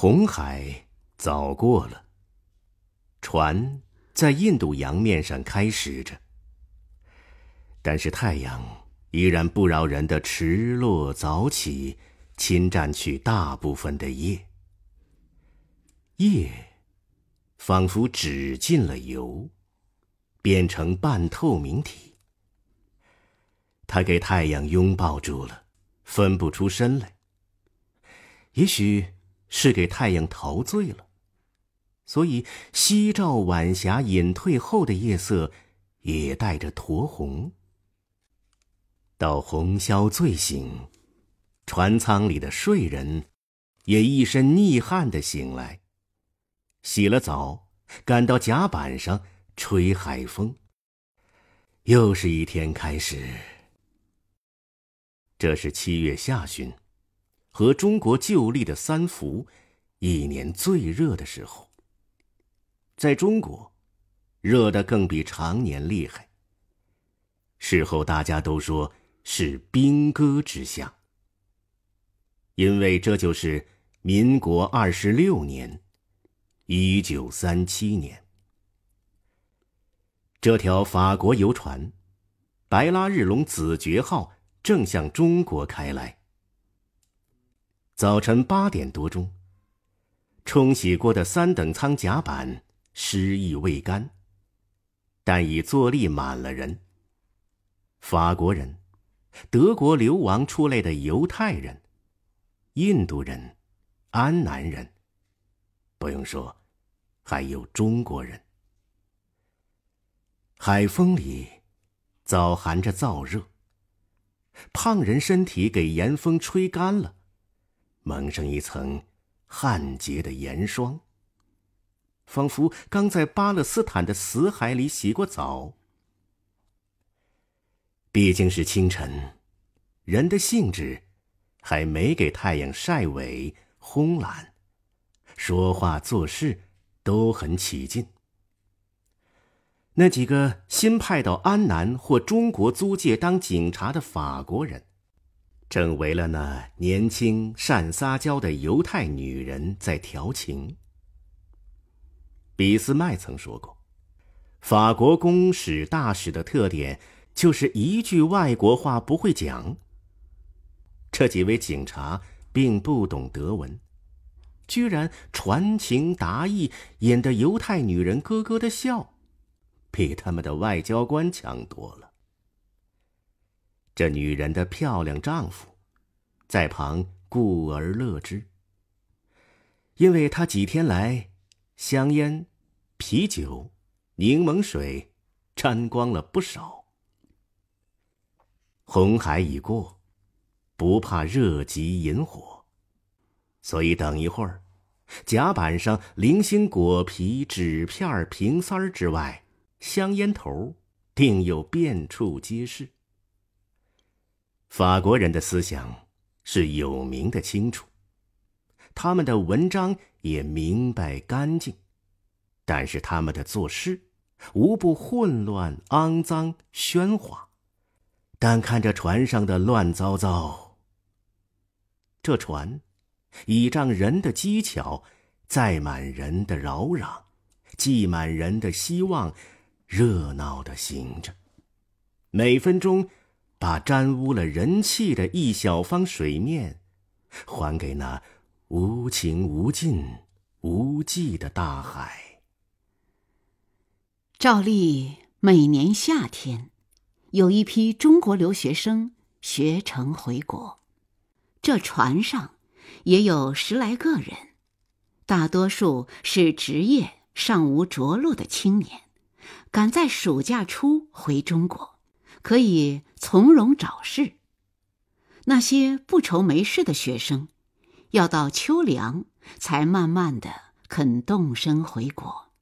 红海早过了，船在印度洋面上开始着。但是太阳依然不饶人的迟落早起，侵占去大部分的夜。夜，仿佛只进了油，变成半透明体。它给太阳拥抱住了，分不出身来。也许。是给太阳陶醉了，所以夕照晚霞隐退后的夜色也带着酡红。到红宵醉醒，船舱里的睡人也一身腻汗的醒来，洗了澡，赶到甲板上吹海风。又是一天开始。这是七月下旬。和中国旧历的三伏，一年最热的时候，在中国，热的更比常年厉害。事后大家都说是兵戈之相，因为这就是民国二十六年，一九三七年，这条法国游船“白拉日隆子爵号”正向中国开来。早晨八点多钟，冲洗过的三等舱甲板湿意未干，但已坐立满了人。法国人、德国流亡出来的犹太人、印度人、安南人，不用说，还有中国人。海风里早含着燥热，胖人身体给盐风吹干了。蒙上一层汗结的盐霜，仿佛刚在巴勒斯坦的死海里洗过澡。毕竟是清晨，人的兴致还没给太阳晒尾烘懒，说话做事都很起劲。那几个新派到安南或中国租界当警察的法国人。正为了那年轻善撒娇的犹太女人在调情。俾斯麦曾说过，法国公使大使的特点就是一句外国话不会讲。这几位警察并不懂德文，居然传情达意，引得犹太女人咯咯的笑，比他们的外交官强多了。这女人的漂亮丈夫，在旁故而乐之，因为她几天来，香烟、啤酒、柠檬水，沾光了不少。红海已过，不怕热急引火，所以等一会儿，甲板上零星果皮、纸片、瓶塞之外，香烟头定有遍处皆是。法国人的思想是有名的清楚，他们的文章也明白干净，但是他们的做事无不混乱、肮脏、喧哗。但看这船上的乱糟糟，这船倚仗人的机巧，载满人的扰攘，寄满人的希望，热闹的行着，每分钟。把沾污了人气的一小方水面，还给那无情无尽无际的大海。照例，每年夏天，有一批中国留学生学成回国，这船上也有十来个人，大多数是职业尚无着落的青年，赶在暑假初回中国，可以。从容找事。那些不愁没事的学生，要到秋凉才慢慢的肯动身回国。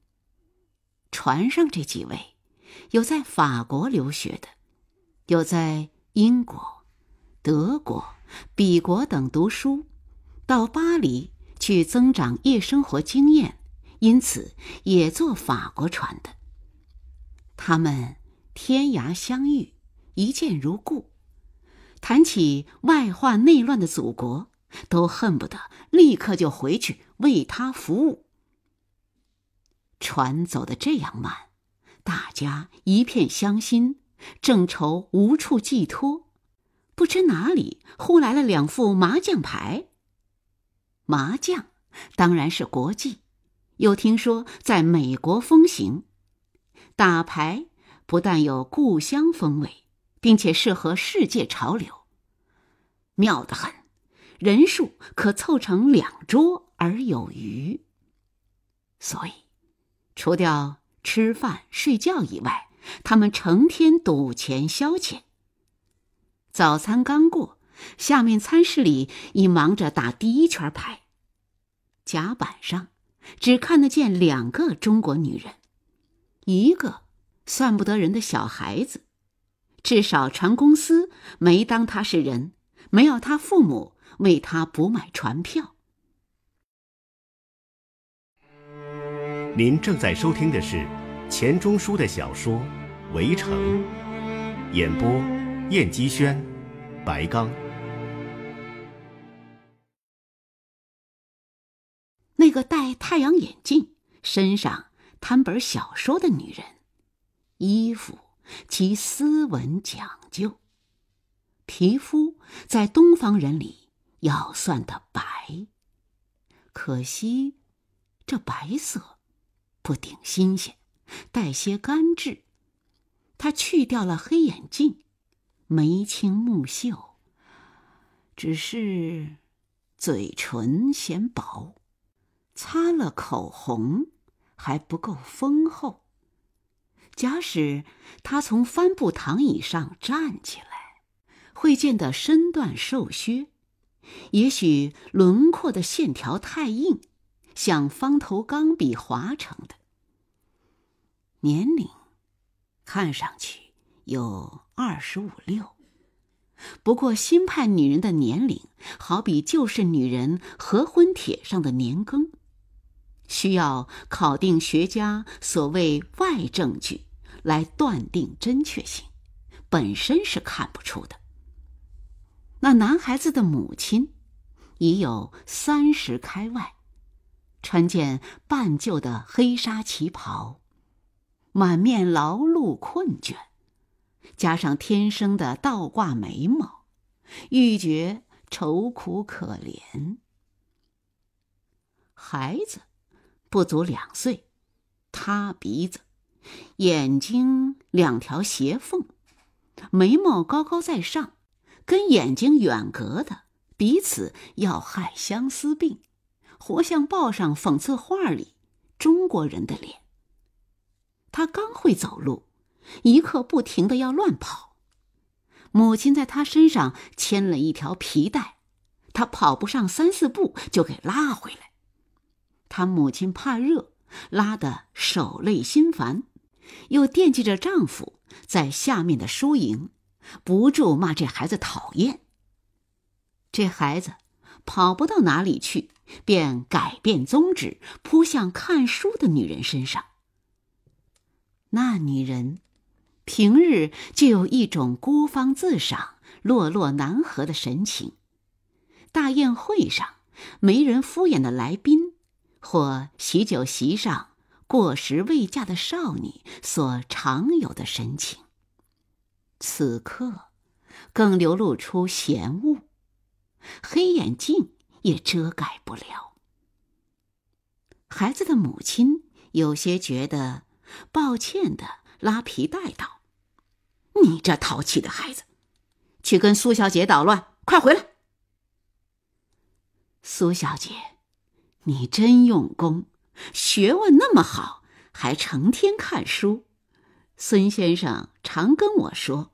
船上这几位，有在法国留学的，有在英国、德国、比国等读书，到巴黎去增长夜生活经验，因此也坐法国船的。他们天涯相遇。一见如故，谈起外患内乱的祖国，都恨不得立刻就回去为他服务。船走得这样慢，大家一片乡心，正愁无处寄托，不知哪里忽来了两副麻将牌。麻将当然是国际，又听说在美国风行，打牌不但有故乡风味。并且适合世界潮流，妙得很。人数可凑成两桌而有余，所以除掉吃饭睡觉以外，他们成天赌钱消遣。早餐刚过，下面餐室里已忙着打第一圈牌。甲板上只看得见两个中国女人，一个算不得人的小孩子。至少船公司没当他是人，没要他父母为他补买船票。您正在收听的是钱钟书的小说《围城》，演播：燕姬轩、白刚。那个戴太阳眼镜、身上摊本小说的女人，衣服。其斯文讲究，皮肤在东方人里要算得白。可惜这白色不顶新鲜，带些干滞。他去掉了黑眼镜，眉清目秀，只是嘴唇显薄，擦了口红还不够丰厚。假使他从帆布躺椅上站起来，会见得身段瘦削，也许轮廓的线条太硬，像方头钢笔划成的。年龄看上去有二十五六，不过新派女人的年龄，好比旧式女人合婚帖上的年庚，需要考定学家所谓外证据。来断定真确性，本身是看不出的。那男孩子的母亲已有三十开外，穿件半旧的黑纱旗袍，满面劳碌困倦，加上天生的倒挂眉毛，欲觉愁苦可怜。孩子不足两岁，塌鼻子。眼睛两条斜缝，眉毛高高在上，跟眼睛远隔的彼此要害相思病，活像报上讽刺画里中国人的脸。他刚会走路，一刻不停的要乱跑，母亲在他身上牵了一条皮带，他跑不上三四步就给拉回来。他母亲怕热，拉得手累心烦。又惦记着丈夫在下面的输赢，不住骂这孩子讨厌。这孩子跑不到哪里去，便改变宗旨，扑向看书的女人身上。那女人平日就有一种孤芳自赏、落落难合的神情，大宴会上没人敷衍的来宾，或喜酒席上。过时未嫁的少女所常有的神情，此刻更流露出嫌恶，黑眼镜也遮盖不了。孩子的母亲有些觉得抱歉的拉皮带道：“你这淘气的孩子，去跟苏小姐捣乱，快回来！”苏小姐，你真用功。学问那么好，还成天看书。孙先生常跟我说：“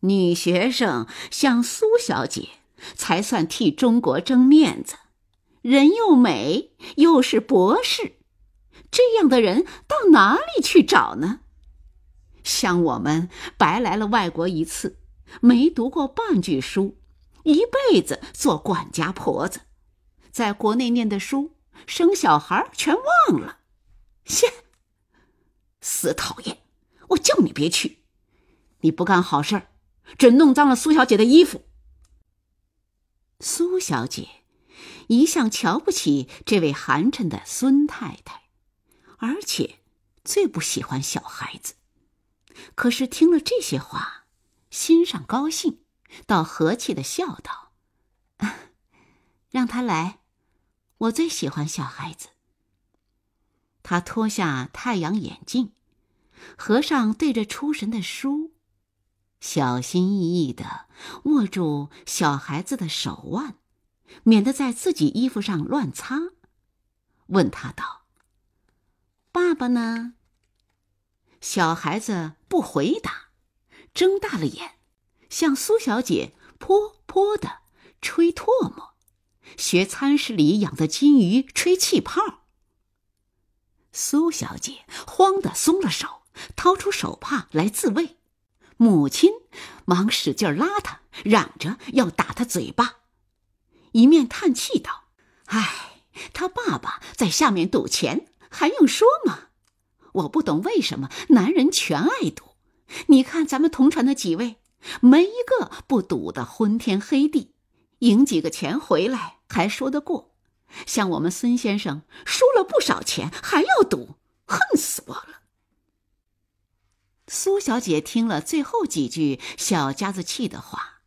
女学生像苏小姐，才算替中国争面子。人又美，又是博士，这样的人到哪里去找呢？”像我们白来了外国一次，没读过半句书，一辈子做管家婆子，在国内念的书。生小孩全忘了，切！死讨厌！我叫你别去，你不干好事儿，准弄脏了苏小姐的衣服。苏小姐一向瞧不起这位寒碜的孙太太，而且最不喜欢小孩子。可是听了这些话，心上高兴，倒和气的笑道：“ 让他来。”我最喜欢小孩子。他脱下太阳眼镜，和尚对着出神的书，小心翼翼地握住小孩子的手腕，免得在自己衣服上乱擦，问他道：“爸爸呢？”小孩子不回答，睁大了眼，向苏小姐泼泼的吹唾沫。学餐室里养的金鱼吹气泡，苏小姐慌得松了手，掏出手帕来自卫。母亲忙使劲拉她，嚷着要打她嘴巴，一面叹气道：“唉，他爸爸在下面赌钱，还用说吗？我不懂为什么男人全爱赌。你看咱们同船的几位，没一个不赌得昏天黑地，赢几个钱回来。”还说得过，像我们孙先生输了不少钱还要赌，恨死我了。苏小姐听了最后几句小家子气的话，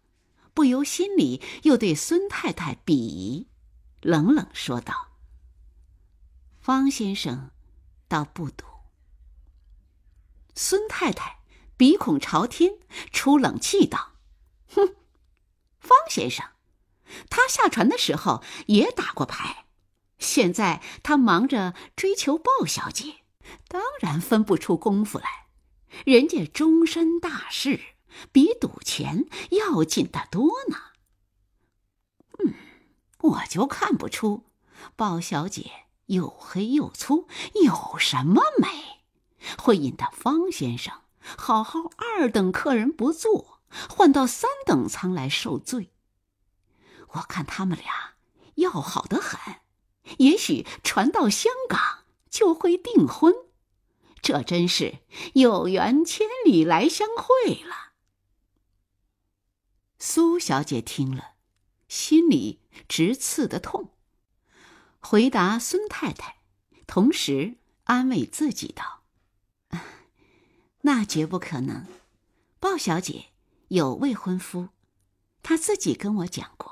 不由心里又对孙太太鄙夷，冷冷说道：“方先生，倒不赌。”孙太太鼻孔朝天出冷气道：“哼，方先生。”他下船的时候也打过牌，现在他忙着追求鲍小姐，当然分不出功夫来。人家终身大事比赌钱要紧得多呢。嗯，我就看不出鲍小姐又黑又粗有什么美，会引得方先生好好二等客人不坐，换到三等舱来受罪。我看他们俩要好得很，也许传到香港就会订婚，这真是有缘千里来相会了。苏小姐听了，心里直刺的痛，回答孙太太，同时安慰自己道：“ 那绝不可能。鲍小姐有未婚夫，她自己跟我讲过。”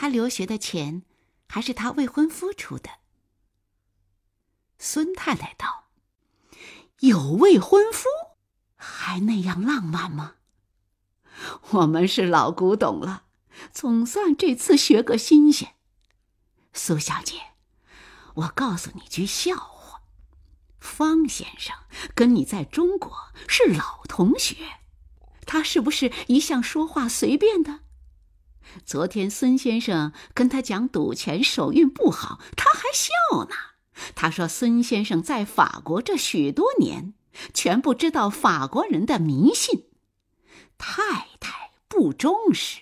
他留学的钱，还是他未婚夫出的。孙太太道：“有未婚夫，还那样浪漫吗？我们是老古董了，总算这次学个新鲜。”苏小姐，我告诉你句笑话：方先生跟你在中国是老同学，他是不是一向说话随便的？昨天孙先生跟他讲赌钱手运不好，他还笑呢。他说孙先生在法国这许多年，全不知道法国人的迷信。太太不忠实，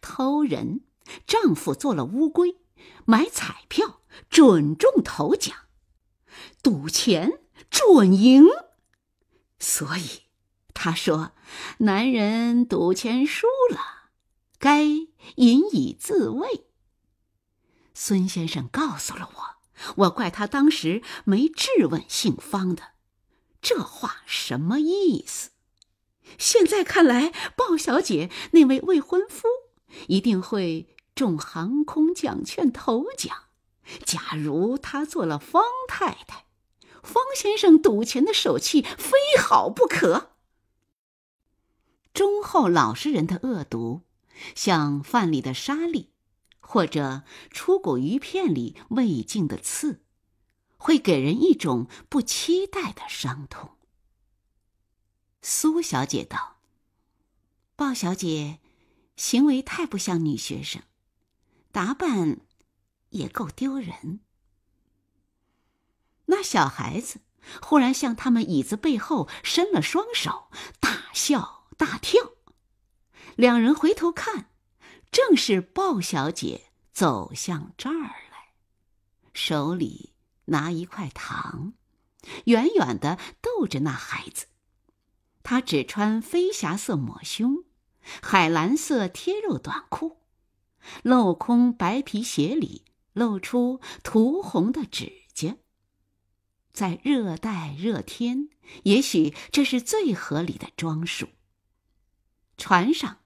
偷人，丈夫做了乌龟，买彩票准中头奖，赌钱准赢。所以他说，男人赌钱输了，该。引以自慰。孙先生告诉了我，我怪他当时没质问姓方的，这话什么意思？现在看来，鲍小姐那位未婚夫一定会中航空奖券头奖。假如他做了方太太，方先生赌钱的手气非好不可。忠厚老实人的恶毒。像饭里的沙粒，或者出骨鱼片里未净的刺，会给人一种不期待的伤痛。苏小姐道：“鲍小姐，行为太不像女学生，打扮也够丢人。”那小孩子忽然向他们椅子背后伸了双手，大笑大跳。两人回头看，正是鲍小姐走向这儿来，手里拿一块糖，远远的逗着那孩子。她只穿飞霞色抹胸、海蓝色贴肉短裤，镂空白皮鞋里露出涂红的指甲。在热带热天，也许这是最合理的装束。船上。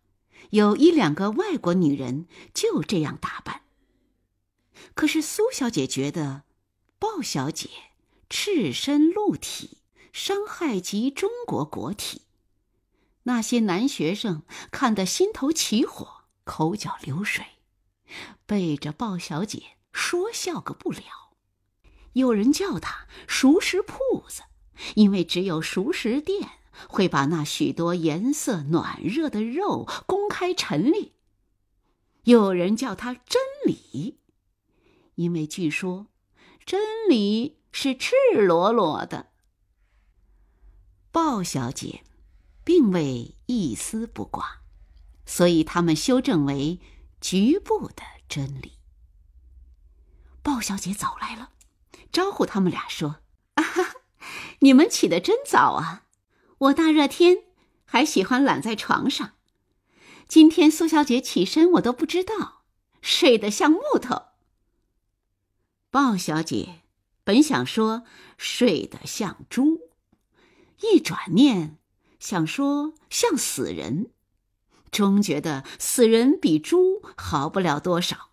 有一两个外国女人就这样打扮。可是苏小姐觉得，鲍小姐赤身露体，伤害及中国国体。那些男学生看得心头起火，口角流水，背着鲍小姐说笑个不了。有人叫她熟食铺子，因为只有熟食店。会把那许多颜色暖热的肉公开陈列，有人叫它真理，因为据说真理是赤裸裸的。鲍小姐，并未一丝不挂，所以他们修正为局部的真理。鲍小姐走来了，招呼他们俩说：“啊哈，你们起得真早啊！”我大热天还喜欢懒在床上，今天苏小姐起身我都不知道，睡得像木头。鲍小姐本想说睡得像猪，一转念想说像死人，终觉得死人比猪好不了多少，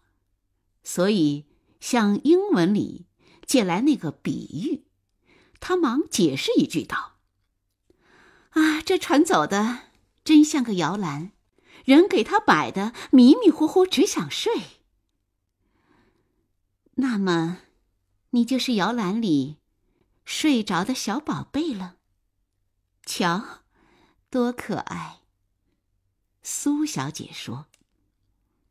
所以向英文里借来那个比喻，她忙解释一句道。啊，这船走的真像个摇篮，人给他摆的迷迷糊糊，只想睡。那么，你就是摇篮里睡着的小宝贝了，瞧，多可爱。苏小姐说：“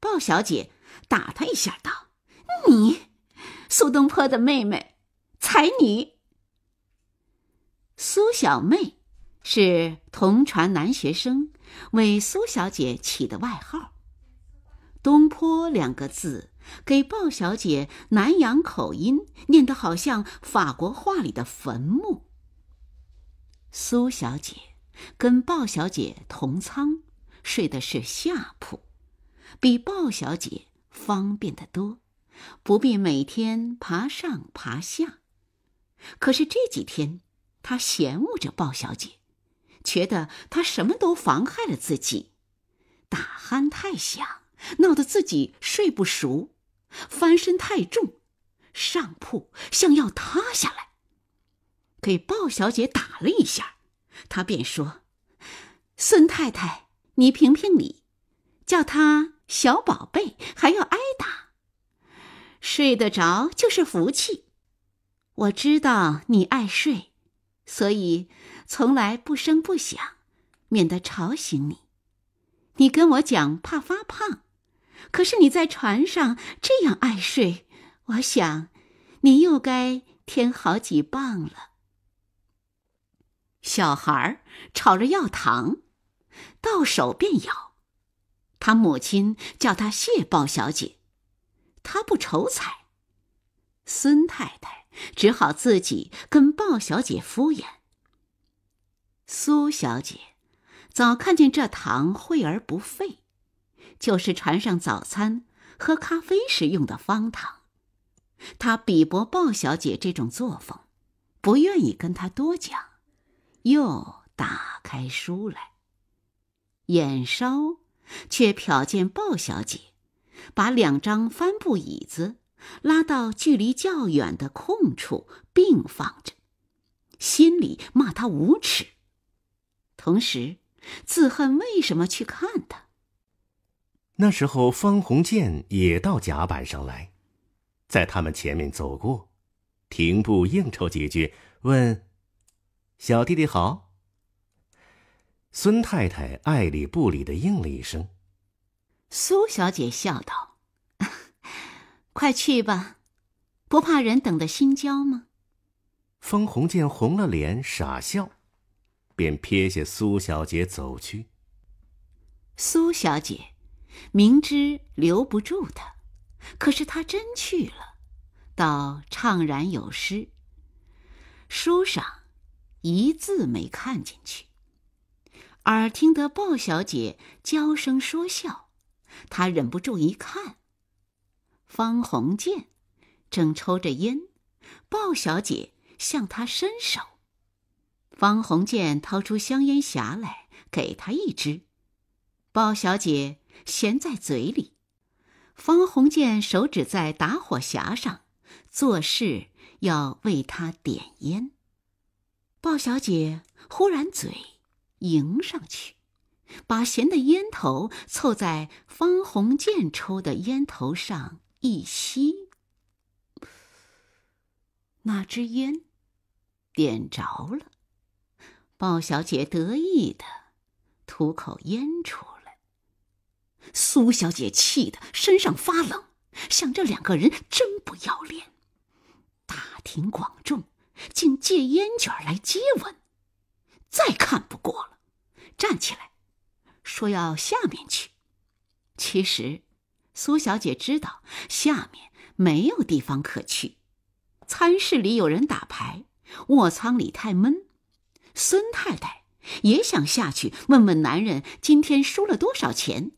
鲍小姐打他一下，道你，苏东坡的妹妹，才女苏小妹。”是同船男学生为苏小姐起的外号，“东坡”两个字，给鲍小姐南洋口音念得好像法国话里的“坟墓”。苏小姐跟鲍小姐同舱，睡的是下铺，比鲍小姐方便得多，不必每天爬上爬下。可是这几天，她嫌恶着鲍小姐。觉得他什么都妨害了自己，打鼾太响，闹得自己睡不熟；翻身太重，上铺像要塌下来。给鲍小姐打了一下，她便说：“孙太太，你评评理，叫他小宝贝还要挨打，睡得着就是福气。我知道你爱睡，所以。”从来不声不响，免得吵醒你。你跟我讲怕发胖，可是你在船上这样爱睡，我想你又该添好几磅了。小孩吵着要糖，到手便咬。他母亲叫他谢鲍小姐，他不愁财。孙太太只好自己跟鲍小姐敷衍。苏小姐早看见这糖惠而不费，就是船上早餐喝咖啡时用的方糖。她鄙薄鲍小姐这种作风，不愿意跟她多讲，又打开书来，眼梢却瞟见鲍小姐把两张帆布椅子拉到距离较远的空处并放着，心里骂她无耻。同时，自恨为什么去看他。那时候，方鸿渐也到甲板上来，在他们前面走过，停步应酬几句，问：“小弟弟好。”孙太太爱理不理的应了一声。苏小姐笑道：“ 快去吧，不怕人等的心焦吗？”方鸿渐红了脸，傻笑。便撇下苏小姐走去。苏小姐明知留不住他，可是他真去了，倒怅然有失。书上一字没看进去，耳听得鲍小姐娇声说笑，她忍不住一看，方鸿渐正抽着烟，鲍小姐向他伸手。方鸿渐掏出香烟匣来，给他一支。鲍小姐衔在嘴里，方鸿渐手指在打火匣上，做事要为他点烟。鲍小姐忽然嘴迎上去，把咸的烟头凑在方鸿渐抽的烟头上一吸，那支烟点着了。鲍小姐得意的吐口烟出来，苏小姐气得身上发冷，想：这两个人真不要脸，大庭广众竟借烟卷来接吻，再看不过了，站起来说要下面去。其实，苏小姐知道下面没有地方可去，餐室里有人打牌，卧舱里太闷。孙太太也想下去问问男人今天输了多少钱，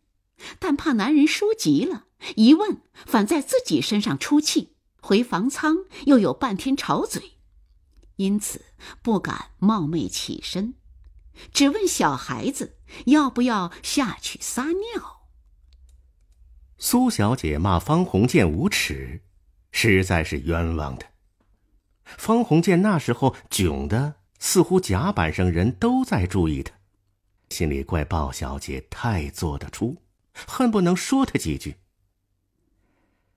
但怕男人输急了，一问反在自己身上出气，回房舱又有半天吵嘴，因此不敢冒昧起身，只问小孩子要不要下去撒尿。苏小姐骂方鸿渐无耻，实在是冤枉的。方鸿渐那时候窘的。似乎甲板上人都在注意他，心里怪鲍小姐太做得出，恨不能说她几句。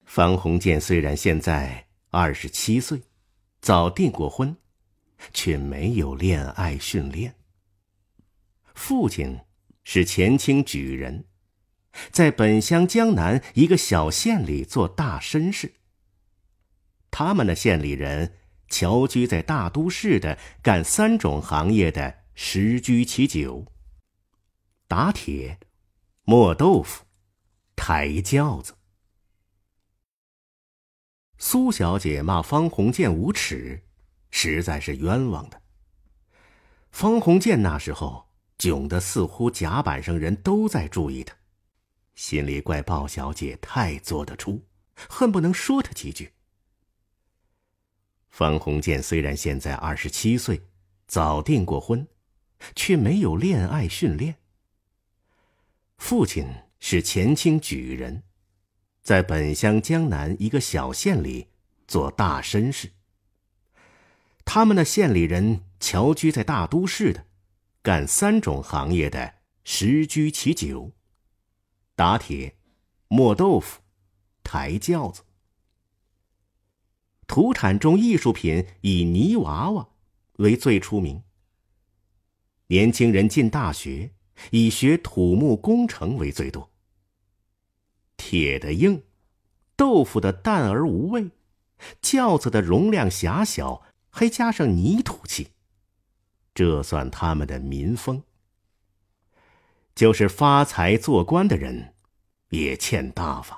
方鸿渐虽然现在二十七岁，早订过婚，却没有恋爱训练。父亲是前清举人，在本乡江南一个小县里做大绅士。他们的县里人。侨居在大都市的，干三种行业的十居其九：打铁、磨豆腐、抬轿子。苏小姐骂方鸿渐无耻，实在是冤枉的。方鸿渐那时候窘得似乎甲板上人都在注意他，心里怪鲍小姐太做得出，恨不能说他几句。方鸿渐虽然现在二十七岁，早订过婚，却没有恋爱训练。父亲是前清举人，在本乡江南一个小县里做大绅士。他们的县里人侨居在大都市的，干三种行业的：十居其九，打铁、磨豆腐、抬轿子。土产中艺术品以泥娃娃为最出名。年轻人进大学以学土木工程为最多。铁的硬，豆腐的淡而无味，轿子的容量狭小，还加上泥土气，这算他们的民风。就是发财做官的人，也欠大方。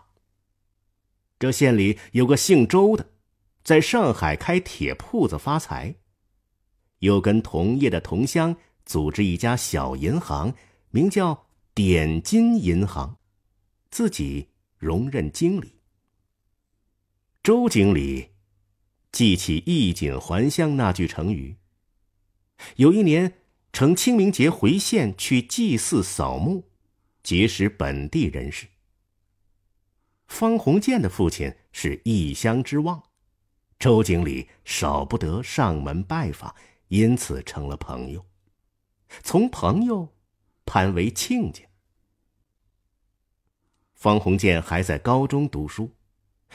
这县里有个姓周的。在上海开铁铺子发财，又跟同业的同乡组织一家小银行，名叫“点金银行”，自己荣任经理。周经理记起“衣锦还乡”那句成语。有一年，乘清明节回县去祭祀扫墓，结识本地人士方鸿渐的父亲是异乡之望。周经理少不得上门拜访，因此成了朋友，从朋友攀为亲家。方鸿渐还在高中读书，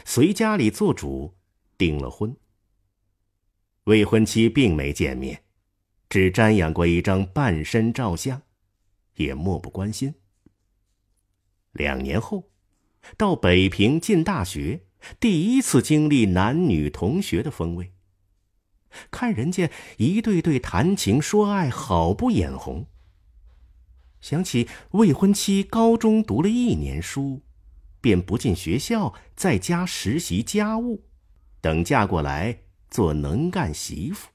随家里做主订了婚。未婚妻并没见面，只瞻仰过一张半身照相，也漠不关心。两年后，到北平进大学。第一次经历男女同学的风味，看人家一对对谈情说爱，好不眼红。想起未婚妻高中读了一年书，便不进学校，在家实习家务，等嫁过来做能干媳妇。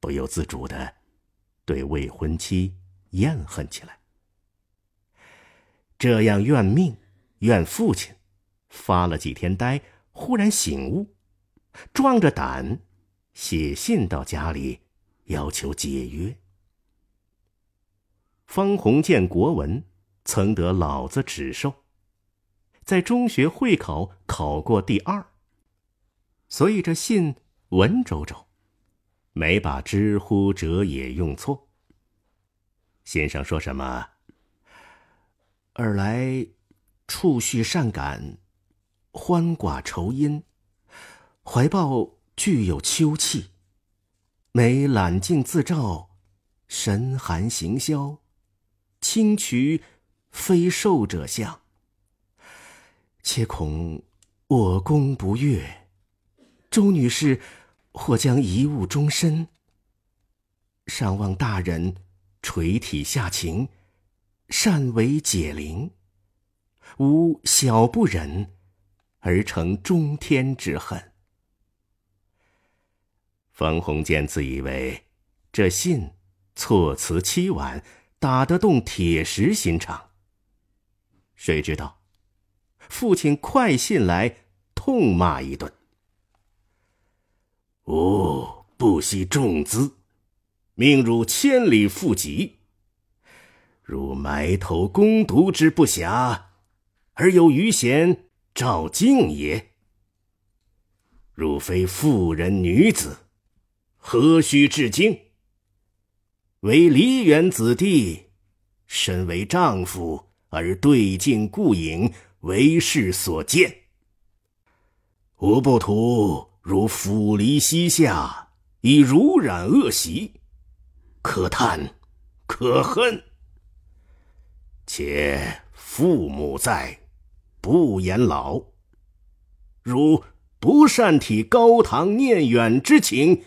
不由自主的，对未婚妻怨恨起来。这样怨命，怨父亲。发了几天呆，忽然醒悟，壮着胆写信到家里，要求解约。方鸿渐国文曾得老子指授，在中学会考考过第二，所以这信文绉绉，没把“知乎者也”用错。先生说什么？尔来触续善感。欢寡愁阴，怀抱具有秋气，每揽镜自照，神寒行消，清渠非寿者相，且恐我功不悦，周女士或将贻误终身。尚望大人垂体下情，善为解铃，吾小不忍。而成中天之恨。冯鸿渐自以为，这信措辞凄婉，打得动铁石心肠。谁知道，父亲快信来，痛骂一顿。吾不惜重资，命汝千里赴籍。汝埋头攻读之不暇，而有余闲。照镜也，汝非妇人女子，何须至今？为梨园子弟，身为丈夫而对镜顾影，为世所见，吾不徒如抚梨膝下，以濡染恶习，可叹可恨。且父母在。勿言老。汝不善体高堂念远之情，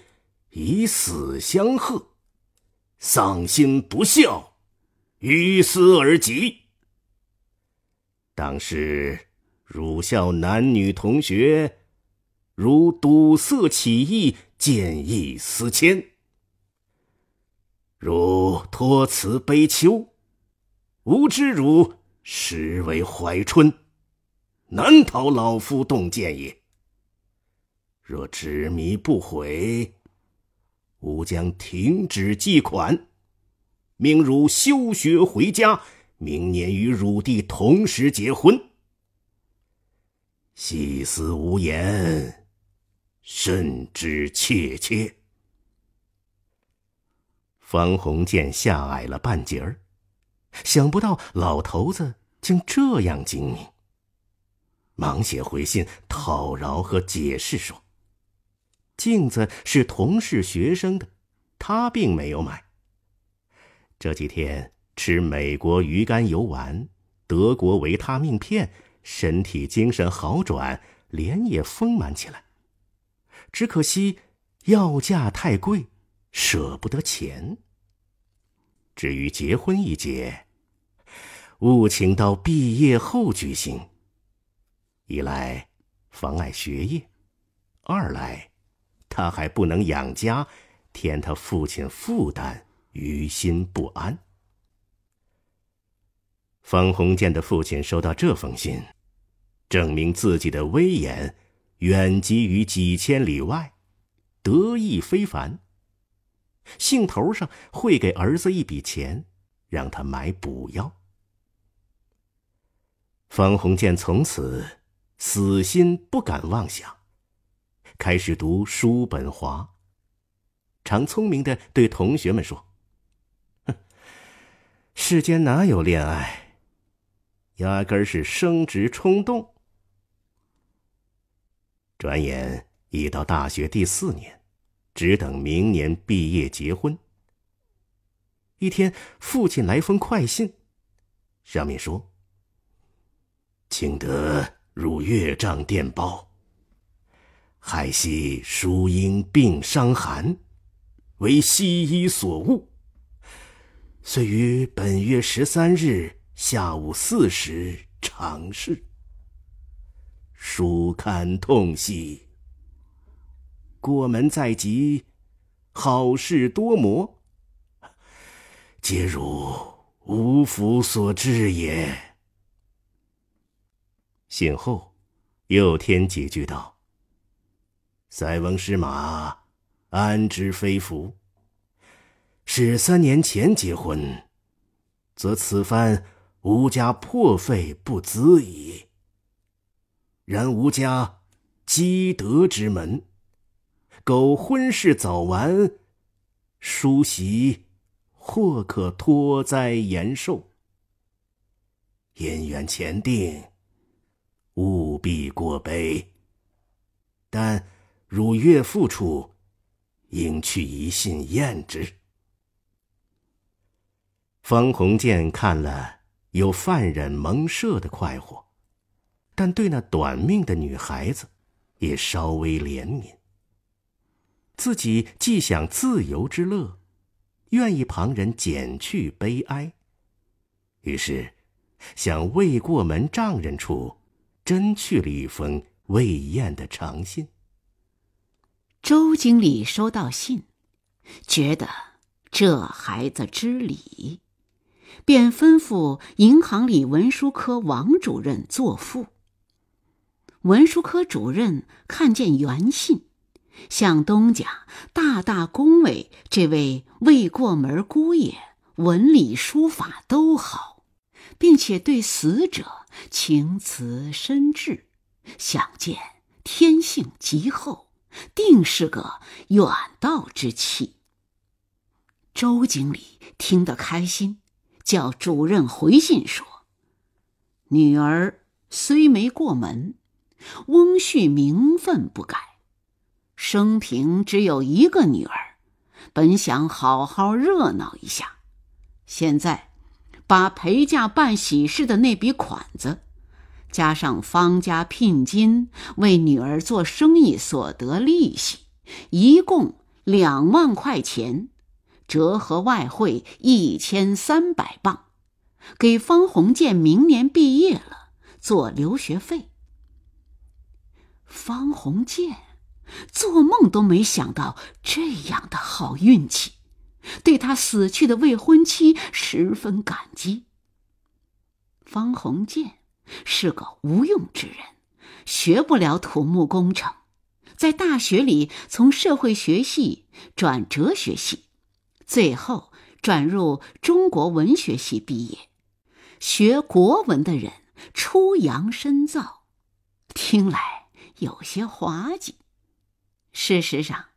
以死相贺，丧心不孝，于斯而极。当时汝孝男女同学，如堵塞起义，见异思迁。如托辞悲秋，吾知汝实为怀春。难逃老夫动剑也。若执迷不悔，吾将停止计款，命汝休学回家，明年与汝弟同时结婚。细思无言，甚之切切。方鸿渐下矮了半截儿，想不到老头子竟这样精明。忙写回信，讨饶和解释说：“镜子是同事学生的，他并没有买。这几天吃美国鱼肝油丸、德国维他命片，身体精神好转，脸也丰满起来。只可惜药价太贵，舍不得钱。至于结婚一节，务请到毕业后举行。”一来妨碍学业，二来他还不能养家，添他父亲负担，于心不安。方鸿渐的父亲收到这封信，证明自己的威严远及于几千里外，得意非凡。兴头上会给儿子一笔钱，让他买补药。方鸿渐从此。死心不敢妄想，开始读叔本华，常聪明的对同学们说：“世间哪有恋爱？压根儿是生殖冲动。”转眼已到大学第四年，只等明年毕业结婚。一天，父亲来封快信，上面说：“请得如越仗电报。海西叔因病伤寒，为西医所误，遂于本月十三日下午四时长逝，书堪痛惜。过门在即，好事多磨，皆如无福所致也。醒后，又添几句道：“塞翁失马，安知非福？是三年前结婚，则此番吴家破费不资矣。然吴家积德之门，苟婚事早完，叔媳或可脱哉延寿。姻缘前定。”务必过悲，但汝岳父处应去一信验之。方鸿渐看了有犯人蒙赦的快活，但对那短命的女孩子也稍微怜悯。自己既想自由之乐，愿意旁人减去悲哀，于是向未过门丈人处。真去了一封魏燕的长信。周经理收到信，觉得这孩子知礼，便吩咐银行里文书科王主任作赋。文书科主任看见原信，向东家大大恭维这位未过门姑爷文理书法都好，并且对死者。情辞深挚，想见天性极厚，定是个远道之气。周经理听得开心，叫主任回信说：“女儿虽没过门，翁婿名分不改，生平只有一个女儿，本想好好热闹一下，现在。”把陪嫁办喜事的那笔款子，加上方家聘金、为女儿做生意所得利息，一共两万块钱，折合外汇一千三百磅，给方鸿渐明年毕业了做留学费。方鸿渐做梦都没想到这样的好运气。对他死去的未婚妻十分感激。方鸿渐是个无用之人，学不了土木工程，在大学里从社会学系转哲学系，最后转入中国文学系毕业。学国文的人出洋深造，听来有些滑稽。事实上。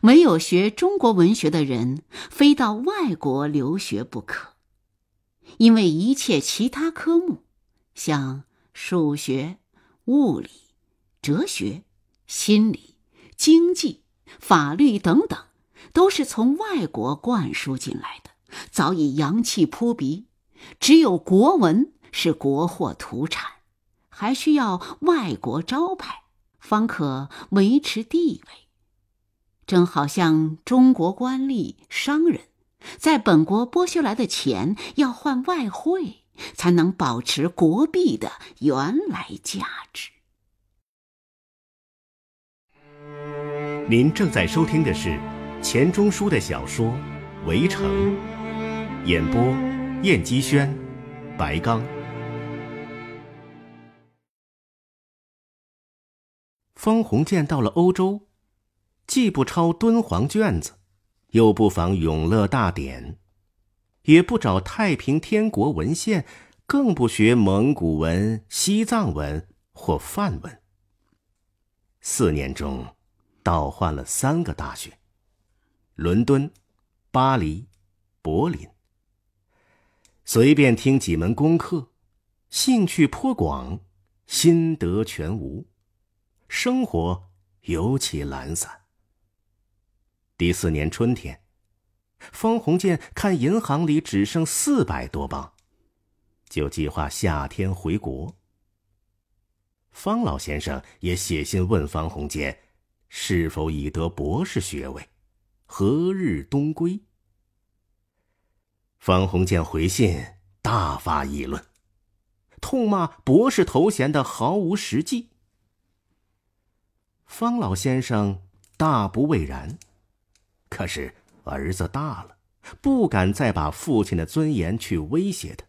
没有学中国文学的人，非到外国留学不可，因为一切其他科目，像数学、物理、哲学、心理、经济、法律等等，都是从外国灌输进来的，早已阳气扑鼻。只有国文是国货土产，还需要外国招牌，方可维持地位。正好像中国官吏、商人，在本国剥削来的钱，要换外汇才能保持国币的原来价值。您正在收听的是钱钟书的小说《围城》，演播：燕姬轩、白刚。方鸿渐到了欧洲。既不抄敦煌卷子，又不仿永乐大典，也不找太平天国文献，更不学蒙古文、西藏文或梵文。四年中，倒换了三个大学：伦敦、巴黎、柏林。随便听几门功课，兴趣颇广，心得全无，生活尤其懒散。第四年春天，方鸿渐看银行里只剩四百多镑，就计划夏天回国。方老先生也写信问方鸿渐，是否已得博士学位，何日东归？方鸿渐回信大发议论，痛骂博士头衔的毫无实际。方老先生大不畏然。可是儿子大了，不敢再把父亲的尊严去威胁他，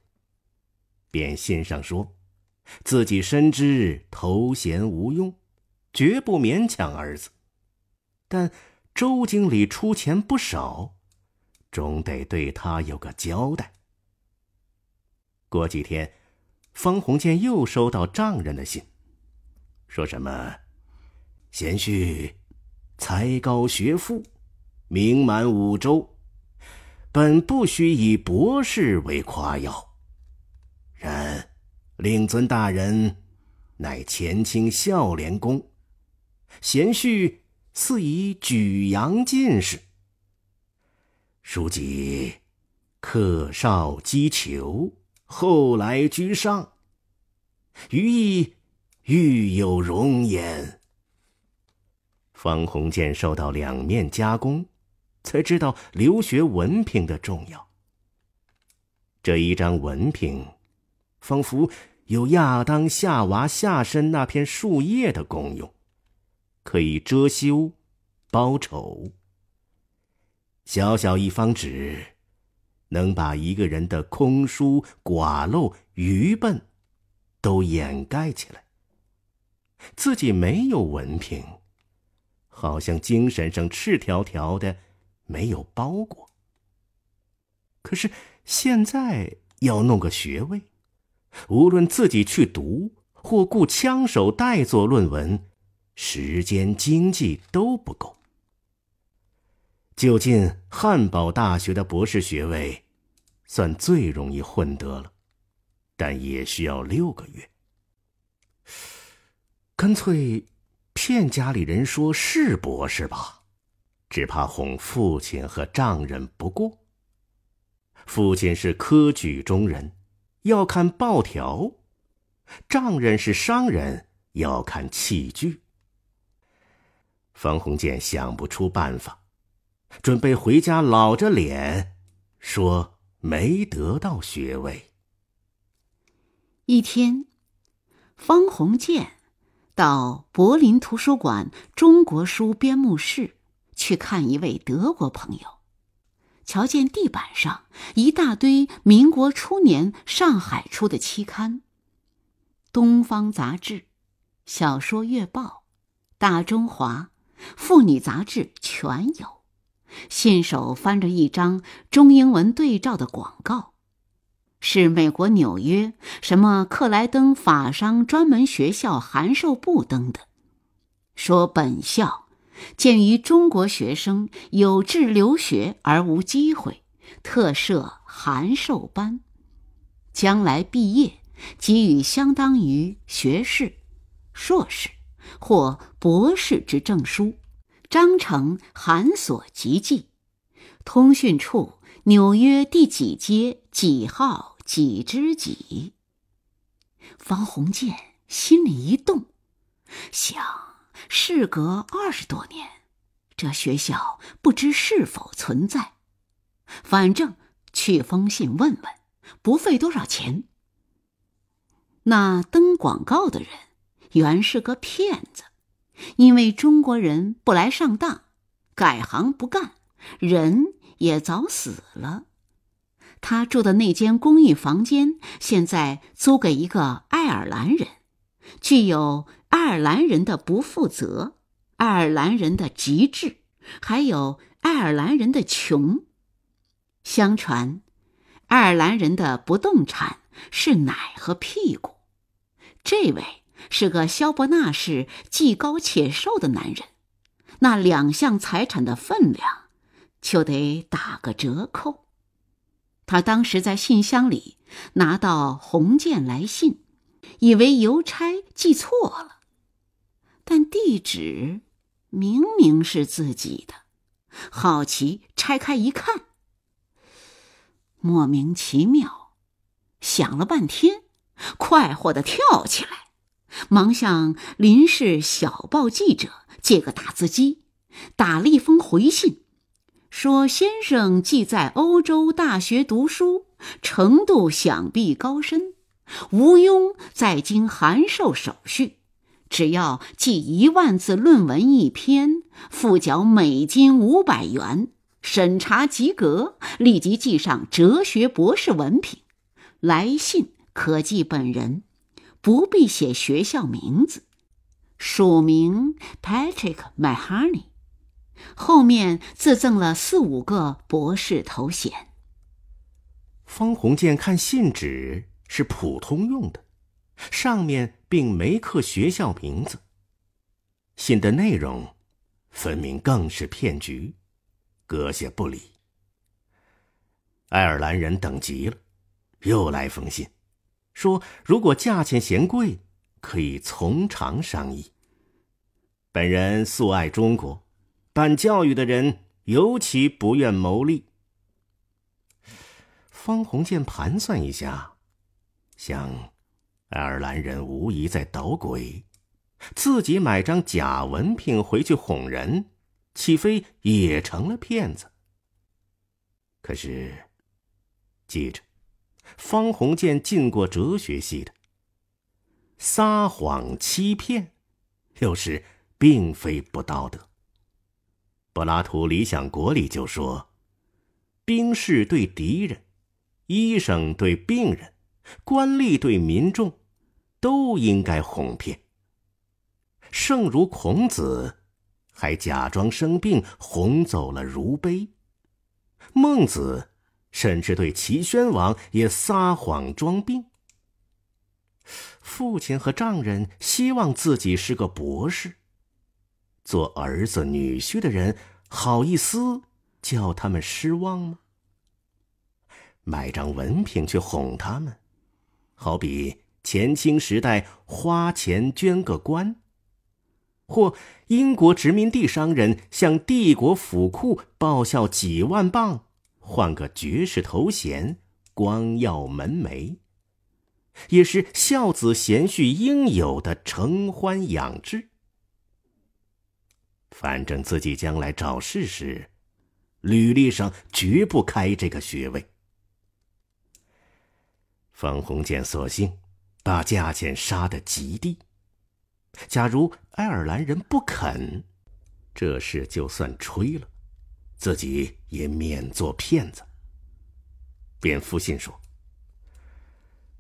便信上说，自己深知头衔无用，绝不勉强儿子。但周经理出钱不少，总得对他有个交代。过几天，方鸿渐又收到丈人的信，说什么，贤婿，才高学富。名满五洲，本不需以博士为夸耀。然，令尊大人乃前清孝廉公，贤婿似已举阳进士，书籍客少积求，后来居上，于亦欲有容颜。方鸿渐受到两面夹攻。才知道留学文凭的重要。这一张文凭，仿佛有亚当夏娃下身那片树叶的功用，可以遮羞、包丑。小小一方纸，能把一个人的空疏、寡陋、愚笨，都掩盖起来。自己没有文凭，好像精神上赤条条的。没有包过。可是现在要弄个学位，无论自己去读或雇枪手代做论文，时间经济都不够。就近汉堡大学的博士学位，算最容易混得了，但也需要六个月。干脆骗家里人说是博士吧。只怕哄父亲和丈人不过。父亲是科举中人，要看报条；丈人是商人，要看器具。方鸿渐想不出办法，准备回家老着脸说没得到学位。一天，方鸿渐到柏林图书馆中国书编目室。去看一位德国朋友，瞧见地板上一大堆民国初年上海出的期刊，《东方杂志》《小说月报》《大中华》《妇女杂志》全有，信手翻着一张中英文对照的广告，是美国纽约什么克莱登法商专门学校函授部登的，说本校。鉴于中国学生有志留学而无机会，特设函授班，将来毕业给予相当于学士、硕士或博士之证书。章程函所即寄，通讯处：纽约第几街几号几之几。方鸿渐心里一动，想。事隔二十多年，这学校不知是否存在。反正去封信问问，不费多少钱。那登广告的人原是个骗子，因为中国人不来上当，改行不干，人也早死了。他住的那间公寓房间，现在租给一个爱尔兰人，具有。爱尔兰人的不负责，爱尔兰人的极致，还有爱尔兰人的穷。相传，爱尔兰人的不动产是奶和屁股。这位是个肖伯纳式既高且瘦的男人，那两项财产的分量就得打个折扣。他当时在信箱里拿到红箭来信，以为邮差寄错了。但地址明明是自己的，好奇拆开一看，莫名其妙，想了半天，快活的跳起来，忙向林氏小报记者借个打字机，打了一封回信，说先生既在欧洲大学读书，程度想必高深，无庸在京函授手续。只要记一万字论文一篇，附缴美金五百元，审查及格，立即寄上哲学博士文凭。来信可寄本人，不必写学校名字，署名 Patrick Mahoney。后面自赠了四五个博士头衔。方鸿渐看信纸是普通用的，上面。并没刻学校名字。信的内容分明更是骗局，搁下不理。爱尔兰人等急了，又来封信，说如果价钱嫌贵，可以从长商议。本人素爱中国，办教育的人尤其不愿牟利。方鸿渐盘算一下，想。爱尔兰人无疑在捣鬼，自己买张假文凭回去哄人，岂非也成了骗子？可是，记着，方鸿渐进过哲学系的，撒谎欺骗，又是并非不道德。柏拉图《理想国》里就说：“兵士对敌人，医生对病人。”官吏对民众，都应该哄骗。圣如孔子，还假装生病哄走了如碑；孟子甚至对齐宣王也撒谎装病。父亲和丈人希望自己是个博士，做儿子女婿的人好意思叫他们失望吗？买张文凭去哄他们。好比前清时代花钱捐个官，或英国殖民地商人向帝国府库报效几万镑，换个爵士头衔，光耀门楣，也是孝子贤婿应有的承欢养志。反正自己将来找事时，履历上绝不开这个学位。方鸿渐索性把价钱杀得极低。假如爱尔兰人不肯，这事就算吹了，自己也免做骗子。便复信说：“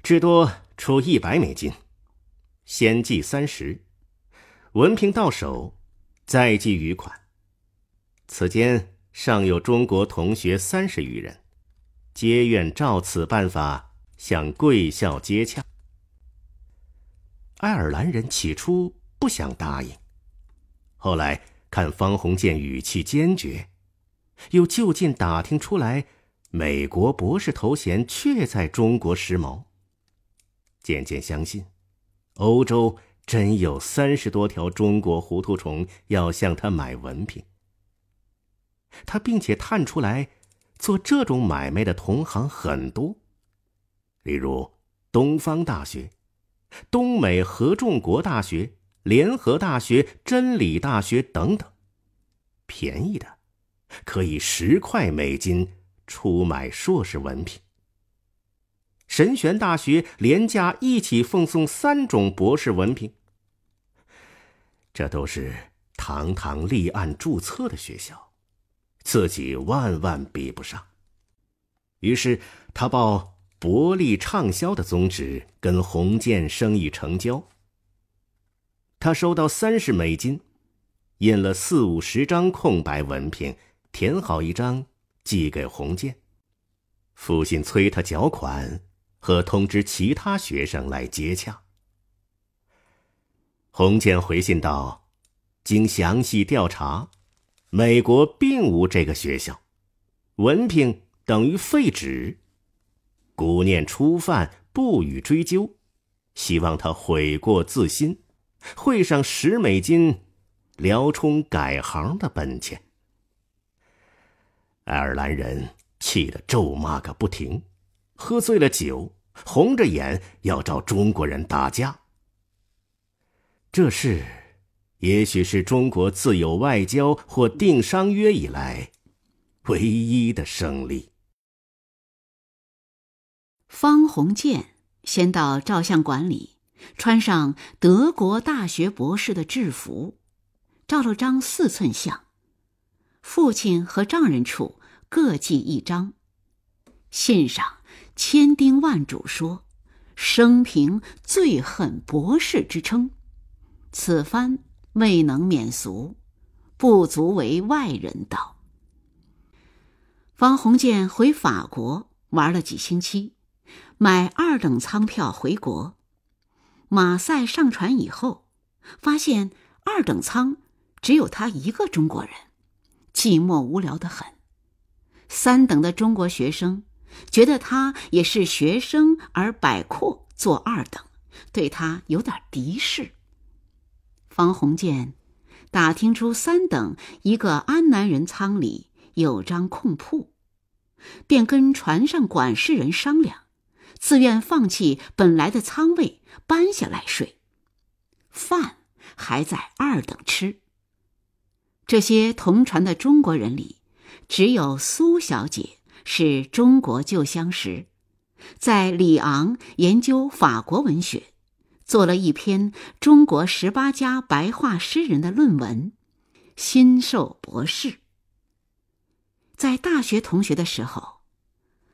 至多出一百美金，先寄三十，文凭到手，再寄余款。此间尚有中国同学三十余人，皆愿照此办法。”向贵校接洽。爱尔兰人起初不想答应，后来看方鸿渐语气坚决，又就近打听出来，美国博士头衔确在中国时髦，渐渐相信，欧洲真有三十多条中国糊涂虫要向他买文凭。他并且探出来，做这种买卖的同行很多。例如东方大学、东美合众国大学、联合大学、真理大学等等，便宜的可以十块美金出买硕士文凭。神玄大学廉价一起奉送三种博士文凭。这都是堂堂立案注册的学校，自己万万比不上。于是他报。薄利畅销的宗旨跟洪建生意成交。他收到三十美金，印了四五十张空白文凭，填好一张寄给洪建。父亲催他缴款和通知其他学生来接洽。洪建回信道：“经详细调查，美国并无这个学校，文凭等于废纸。”古念初犯，不予追究，希望他悔过自新，汇上十美金，聊充改行的本钱。爱尔兰人气得咒骂个不停，喝醉了酒，红着眼要找中国人打架。这是，也许是中国自有外交或定商约以来，唯一的胜利。方鸿渐先到照相馆里，穿上德国大学博士的制服，照了张四寸相。父亲和丈人处各寄一张。信上千叮万嘱说：“生平最恨博士之称，此番未能免俗，不足为外人道。”方鸿渐回法国玩了几星期。买二等舱票回国，马赛上船以后，发现二等舱只有他一个中国人，寂寞无聊的很。三等的中国学生觉得他也是学生而摆阔做二等，对他有点敌视。方鸿渐打听出三等一个安南人舱里有张空铺，便跟船上管事人商量。自愿放弃本来的舱位，搬下来睡，饭还在二等吃。这些同船的中国人里，只有苏小姐是中国旧相识，在里昂研究法国文学，做了一篇中国十八家白话诗人的论文，新授博士。在大学同学的时候，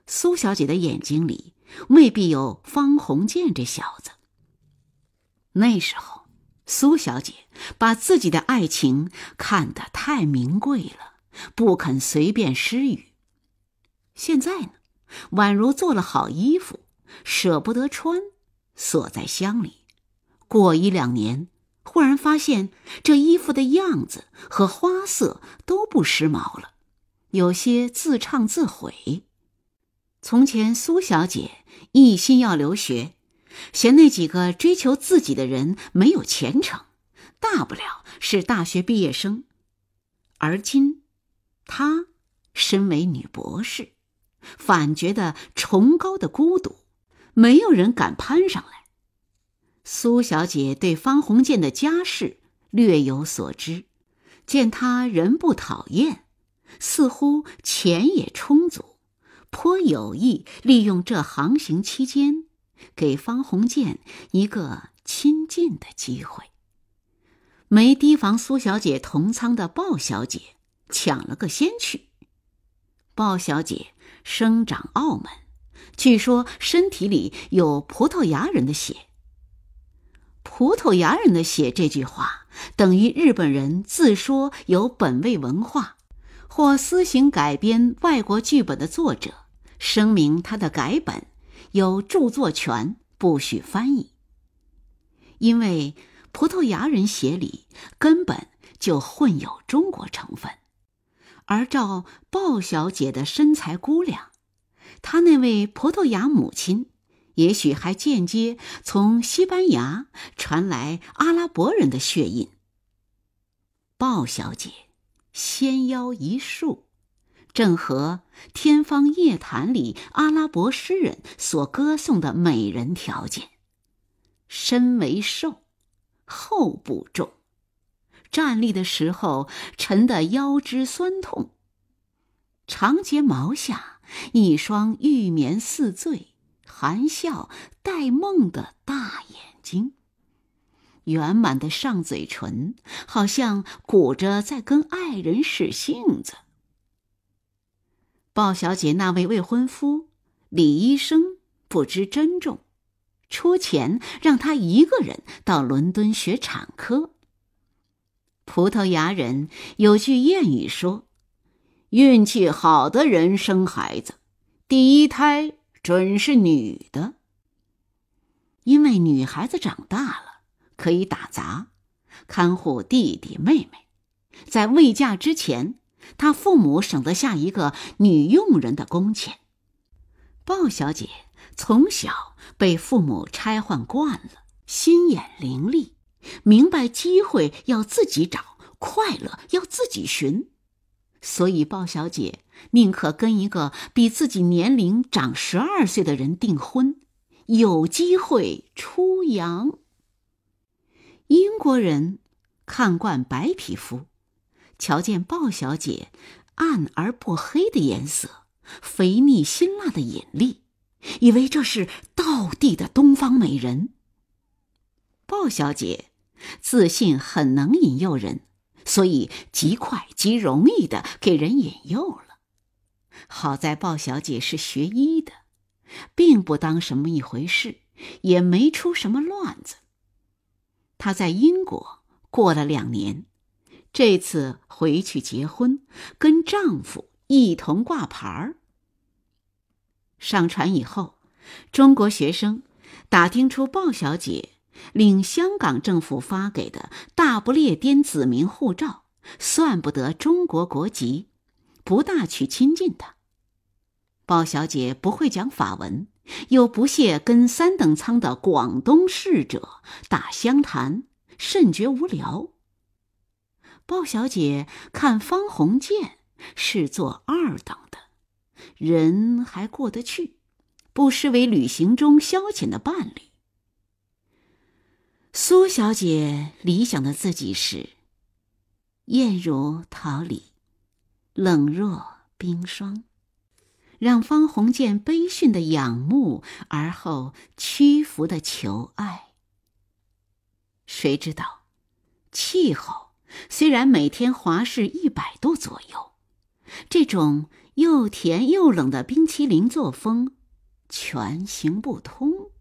苏小姐的眼睛里。未必有方鸿渐这小子。那时候，苏小姐把自己的爱情看得太名贵了，不肯随便施予。现在呢，宛如做了好衣服，舍不得穿，锁在箱里。过一两年，忽然发现这衣服的样子和花色都不时髦了，有些自唱自悔。从前，苏小姐一心要留学，嫌那几个追求自己的人没有前程，大不了是大学毕业生。而今，她身为女博士，反觉得崇高的孤独，没有人敢攀上来。苏小姐对方鸿渐的家世略有所知，见他人不讨厌，似乎钱也充足。颇有意利用这航行期间，给方鸿渐一个亲近的机会。没提防苏小姐同舱的鲍小姐抢了个先去。鲍小姐生长澳门，据说身体里有葡萄牙人的血。葡萄牙人的血这句话，等于日本人自说有本位文化，或私行改编外国剧本的作者。声明他的改本有著作权，不许翻译。因为葡萄牙人写里根本就混有中国成分，而照鲍小姐的身材估量，她那位葡萄牙母亲也许还间接从西班牙传来阿拉伯人的血印。鲍小姐纤腰一竖。正和《天方夜谭》里阿拉伯诗人所歌颂的美人条件：身为瘦，后不重，站立的时候沉得腰肢酸痛；长睫毛下，一双玉眠似醉、含笑带梦的大眼睛；圆满的上嘴唇，好像鼓着在跟爱人使性子。鲍小姐那位未婚夫李医生不知珍重，出钱让她一个人到伦敦学产科。葡萄牙人有句谚语说：“运气好的人生孩子，第一胎准是女的，因为女孩子长大了可以打杂，看护弟弟妹妹，在未嫁之前。”他父母省得下一个女佣人的工钱。鲍小姐从小被父母差换惯了，心眼伶俐，明白机会要自己找，快乐要自己寻，所以鲍小姐宁可跟一个比自己年龄长十二岁的人订婚，有机会出洋。英国人看惯白皮肤。瞧见鲍小姐，暗而不黑的颜色，肥腻辛辣的引力，以为这是道地的东方美人。鲍小姐自信很能引诱人，所以极快极容易的给人引诱了。好在鲍小姐是学医的，并不当什么一回事，也没出什么乱子。她在英国过了两年。这次回去结婚，跟丈夫一同挂牌儿。上船以后，中国学生打听出鲍小姐领香港政府发给的大不列颠子民护照，算不得中国国籍，不大去亲近她。鲍小姐不会讲法文，又不屑跟三等舱的广东侍者打相谈，甚觉无聊。鲍小姐看方鸿渐是做二等的，人还过得去，不失为旅行中消遣的伴侣。苏小姐理想的自己是艳如桃李，冷若冰霜，让方鸿渐悲训的仰慕，而后屈服的求爱。谁知道气候？虽然每天华氏一百度左右，这种又甜又冷的冰淇淋作风全行不通。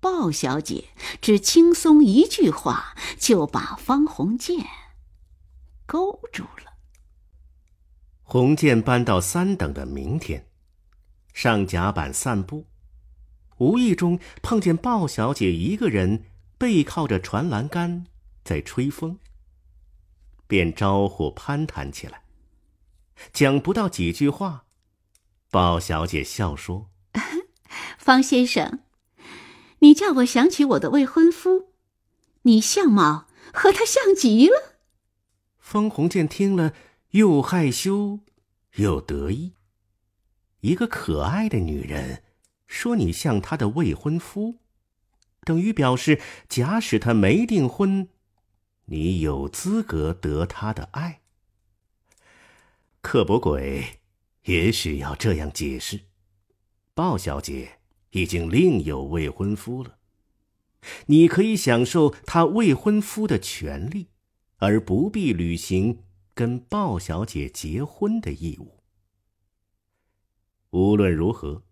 鲍小姐只轻松一句话就把方鸿渐勾住了。鸿渐搬到三等的明天，上甲板散步，无意中碰见鲍小姐一个人背靠着船栏杆在吹风。便招呼攀谈起来，讲不到几句话，鲍小姐笑说：“方先生，你叫我想起我的未婚夫，你相貌和他像极了。”方鸿渐听了，又害羞又得意。一个可爱的女人说：“你像她的未婚夫，等于表示假使她没订婚。”你有资格得他的爱，刻薄鬼。也许要这样解释：鲍小姐已经另有未婚夫了，你可以享受她未婚夫的权利，而不必履行跟鲍小姐结婚的义务。无论如何，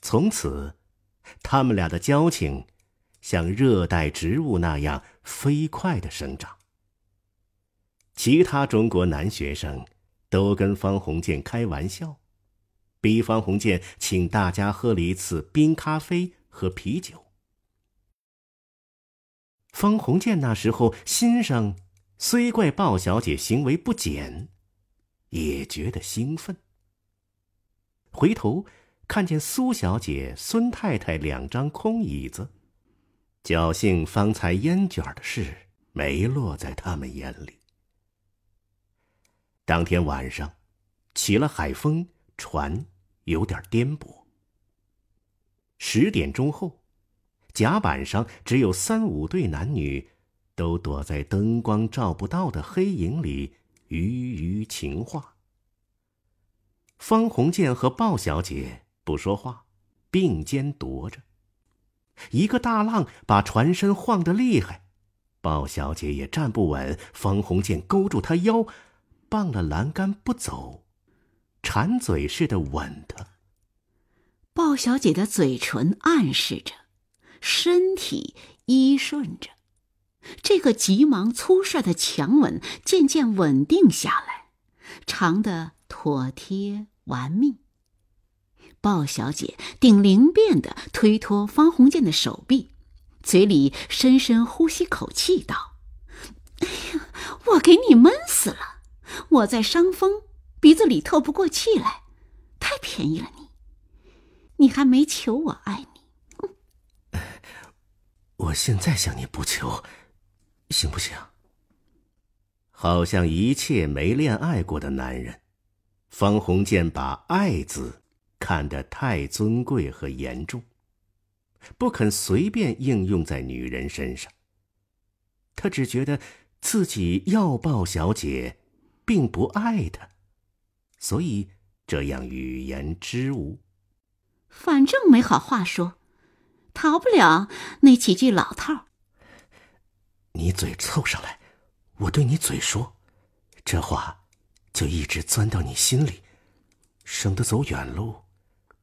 从此他们俩的交情。像热带植物那样飞快的生长。其他中国男学生都跟方鸿渐开玩笑，逼方鸿渐请大家喝了一次冰咖啡和啤酒。方鸿渐那时候心上虽怪鲍小姐行为不检，也觉得兴奋。回头看见苏小姐、孙太太两张空椅子。侥幸，方才烟卷的事没落在他们眼里。当天晚上，起了海风，船有点颠簸。十点钟后，甲板上只有三五对男女，都躲在灯光照不到的黑影里，鱼鱼情话。方鸿渐和鲍小姐不说话，并肩踱着。一个大浪把船身晃得厉害，鲍小姐也站不稳。方鸿渐勾住她腰，傍了栏杆不走，馋嘴似的吻她。鲍小姐的嘴唇暗示着，身体依顺着，这个急忙粗率的强吻渐渐稳定下来，长的妥帖完命。鲍小姐顶灵便的推脱方鸿渐的手臂，嘴里深深呼吸口气道：“哎呀，我给你闷死了！我在伤风，鼻子里透不过气来，太便宜了你！你还没求我爱你，我现在向你不求，行不行？”好像一切没恋爱过的男人，方鸿渐把“爱”字。看得太尊贵和严重，不肯随便应用在女人身上。他只觉得自己要抱小姐，并不爱她，所以这样语言支吾。反正没好话说，逃不了那几句老套。你嘴凑上来，我对你嘴说，这话就一直钻到你心里，省得走远路。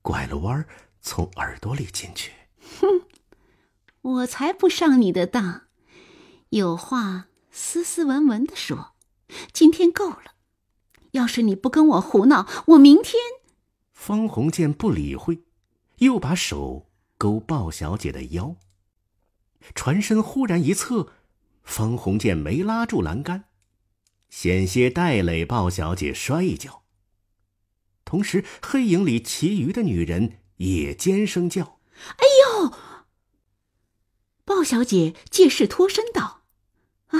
拐了弯儿，从耳朵里进去。哼，我才不上你的当！有话斯斯文文的说。今天够了，要是你不跟我胡闹，我明天……方鸿渐不理会，又把手勾鲍小姐的腰。船身忽然一侧，方鸿渐没拉住栏杆，险些带累鲍小姐摔一跤。同时，黑影里其余的女人也尖声叫：“哎呦！”鲍小姐借势脱身道：“啊，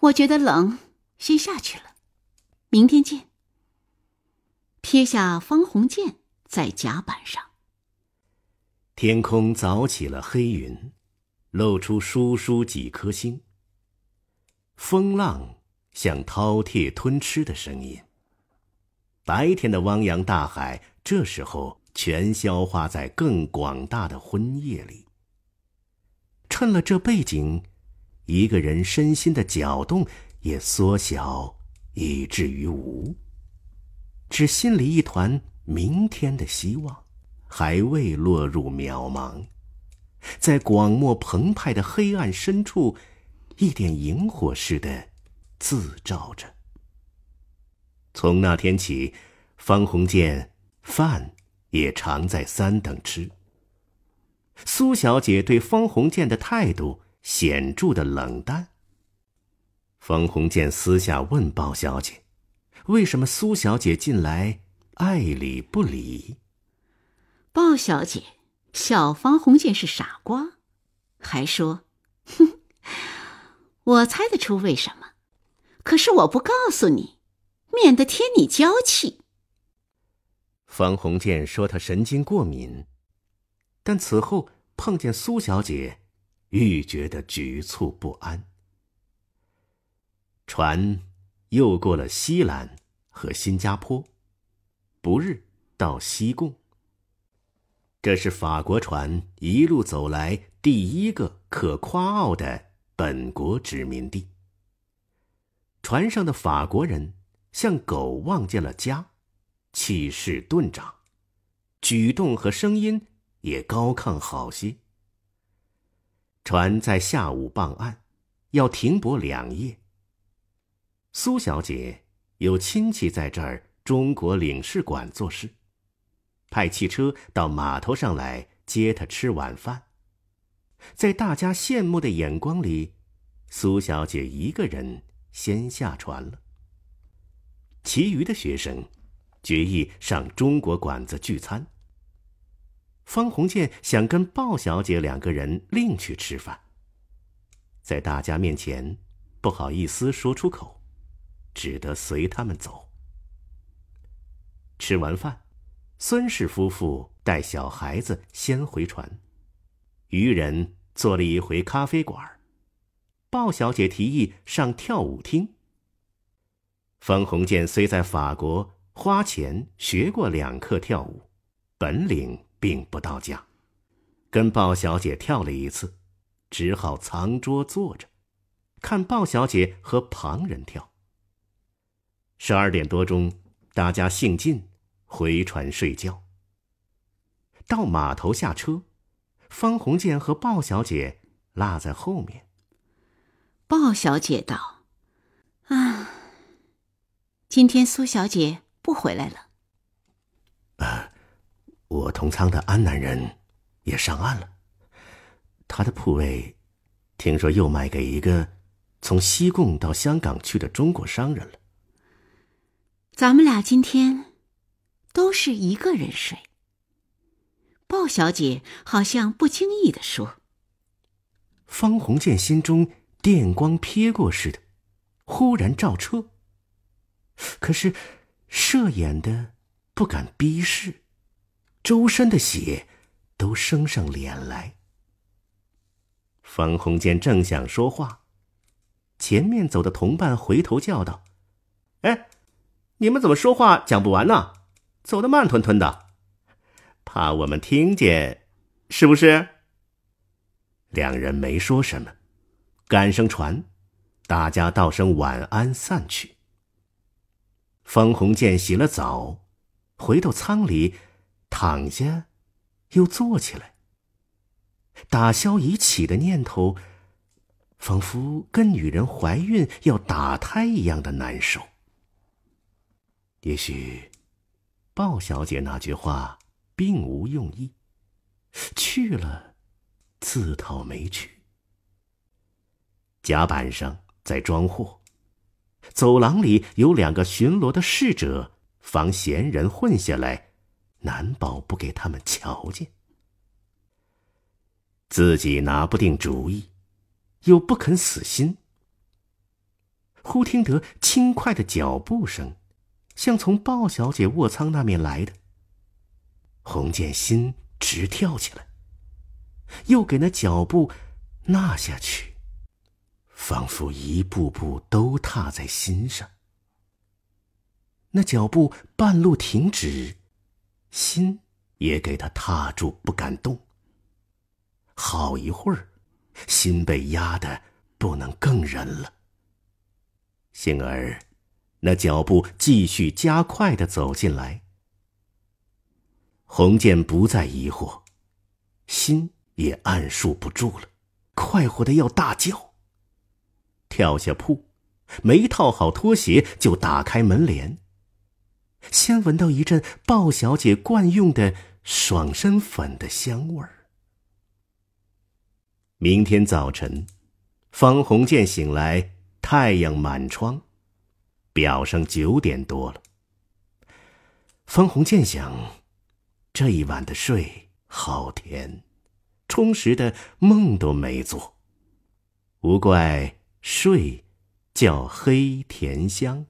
我觉得冷，先下去了，明天见。”撇下方鸿渐在甲板上，天空早起了黑云，露出疏疏几颗星。风浪像饕餮吞吃的声音。白天的汪洋大海，这时候全消化在更广大的昏夜里。趁了这背景，一个人身心的搅动也缩小，以至于无。只心里一团明天的希望，还未落入渺茫，在广漠澎湃的黑暗深处，一点萤火似的自照着。从那天起，方鸿渐饭也常在三等吃。苏小姐对方鸿渐的态度显著的冷淡。方鸿渐私下问鲍小姐：“为什么苏小姐近来爱理不理？”鲍小姐小方鸿渐是傻瓜，还说：“ 哼，我猜得出为什么，可是我不告诉你。”免得添你娇气。方鸿渐说他神经过敏，但此后碰见苏小姐，愈觉得局促不安。船又过了西兰和新加坡，不日到西贡。这是法国船一路走来第一个可夸傲的本国殖民地。船上的法国人。像狗望见了家，气势顿长，举动和声音也高亢好些。船在下午傍岸，要停泊两夜。苏小姐有亲戚在这儿中国领事馆做事，派汽车到码头上来接她吃晚饭。在大家羡慕的眼光里，苏小姐一个人先下船了。其余的学生，决意上中国馆子聚餐。方鸿渐想跟鲍小姐两个人另去吃饭，在大家面前不好意思说出口，只得随他们走。吃完饭，孙氏夫妇带小孩子先回船，渔人做了一回咖啡馆，鲍小姐提议上跳舞厅。方鸿渐虽在法国花钱学过两课跳舞，本领并不到家，跟鲍小姐跳了一次，只好藏桌坐着，看鲍小姐和旁人跳。十二点多钟，大家兴尽，回船睡觉。到码头下车，方鸿渐和鲍小姐落在后面。鲍小姐道：“啊。”今天苏小姐不回来了。啊，我同仓的安南人也上岸了。他的铺位，听说又卖给一个从西贡到香港去的中国商人了。咱们俩今天都是一个人睡。鲍小姐好像不经意的说。方鸿渐心中电光瞥过似的，忽然照车。可是，射眼的不敢逼视，周身的血都升上脸来。方鸿渐正想说话，前面走的同伴回头叫道：“哎，你们怎么说话讲不完呢？走得慢吞吞的，怕我们听见，是不是？”两人没说什么，赶上船，大家道声晚安，散去。方鸿渐洗了澡，回到舱里，躺下，又坐起来，打消一切的念头，仿佛跟女人怀孕要打胎一样的难受。也许，鲍小姐那句话并无用意，去了，自讨没趣。甲板上在装货。走廊里有两个巡逻的侍者，防闲人混下来，难保不给他们瞧见。自己拿不定主意，又不肯死心。忽听得轻快的脚步声，像从鲍小姐卧舱那面来的。洪建心直跳起来，又给那脚步纳下去。仿佛一步步都踏在心上，那脚步半路停止，心也给他踏住，不敢动。好一会儿，心被压的不能更忍了。幸而，那脚步继续加快的走进来。红剑不再疑惑，心也按受不住了，快活的要大叫。跳下铺，没套好拖鞋就打开门帘。先闻到一阵鲍小姐惯用的爽身粉的香味儿。明天早晨，方鸿渐醒来，太阳满窗，表上九点多了。方鸿渐想，这一晚的睡好甜，充实的梦都没做，无怪。睡叫黑甜香，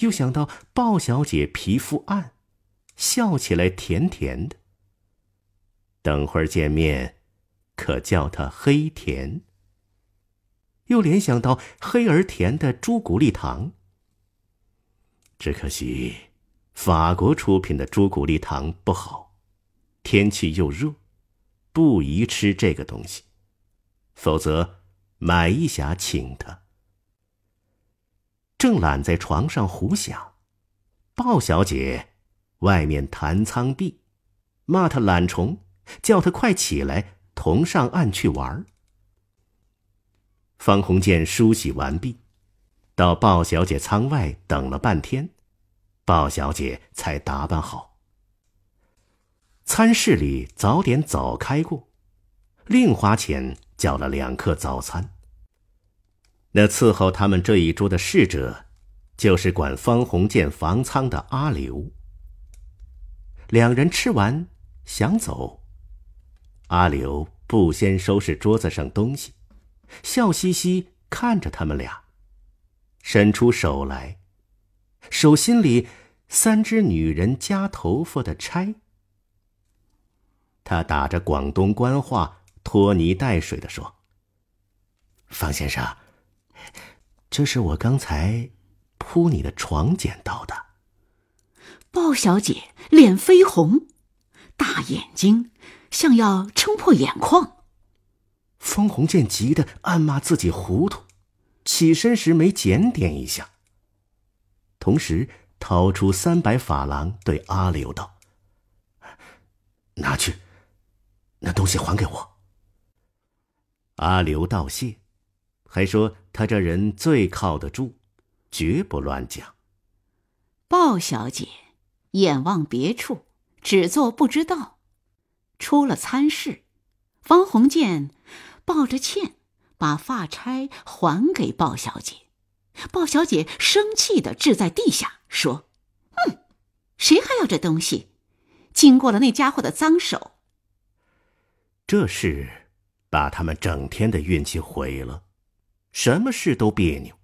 又想到鲍小姐皮肤暗，笑起来甜甜的。等会儿见面，可叫她黑甜。又联想到黑而甜的朱古力糖。只可惜，法国出品的朱古力糖不好，天气又热，不宜吃这个东西，否则。买一匣请他，正懒在床上胡想，鲍小姐，外面谈苍壁，骂他懒虫，叫他快起来同上岸去玩。方鸿渐梳洗完毕，到鲍小姐舱外等了半天，鲍小姐才打扮好。餐室里早点早开过，另花钱。叫了两客早餐。那伺候他们这一桌的侍者，就是管方鸿渐房仓的阿刘。两人吃完，想走，阿刘不先收拾桌子上东西，笑嘻嘻看着他们俩，伸出手来，手心里三只女人夹头发的钗。他打着广东官话。拖泥带水的说：“方先生，这是我刚才铺你的床捡到的。”包小姐脸绯红，大眼睛像要撑破眼眶。方鸿渐急得暗骂自己糊涂，起身时没检点一下，同时掏出三百法郎对阿柳道：“拿去，那东西还给我。”阿刘道谢，还说他这人最靠得住，绝不乱讲。鲍小姐眼望别处，只做不知道。出了餐室，方鸿渐抱着歉，把发钗还给鲍小姐。鲍小姐生气的掷在地下，说：“哼，谁还要这东西？经过了那家伙的脏手。”这是。把他们整天的运气毁了，什么事都别扭。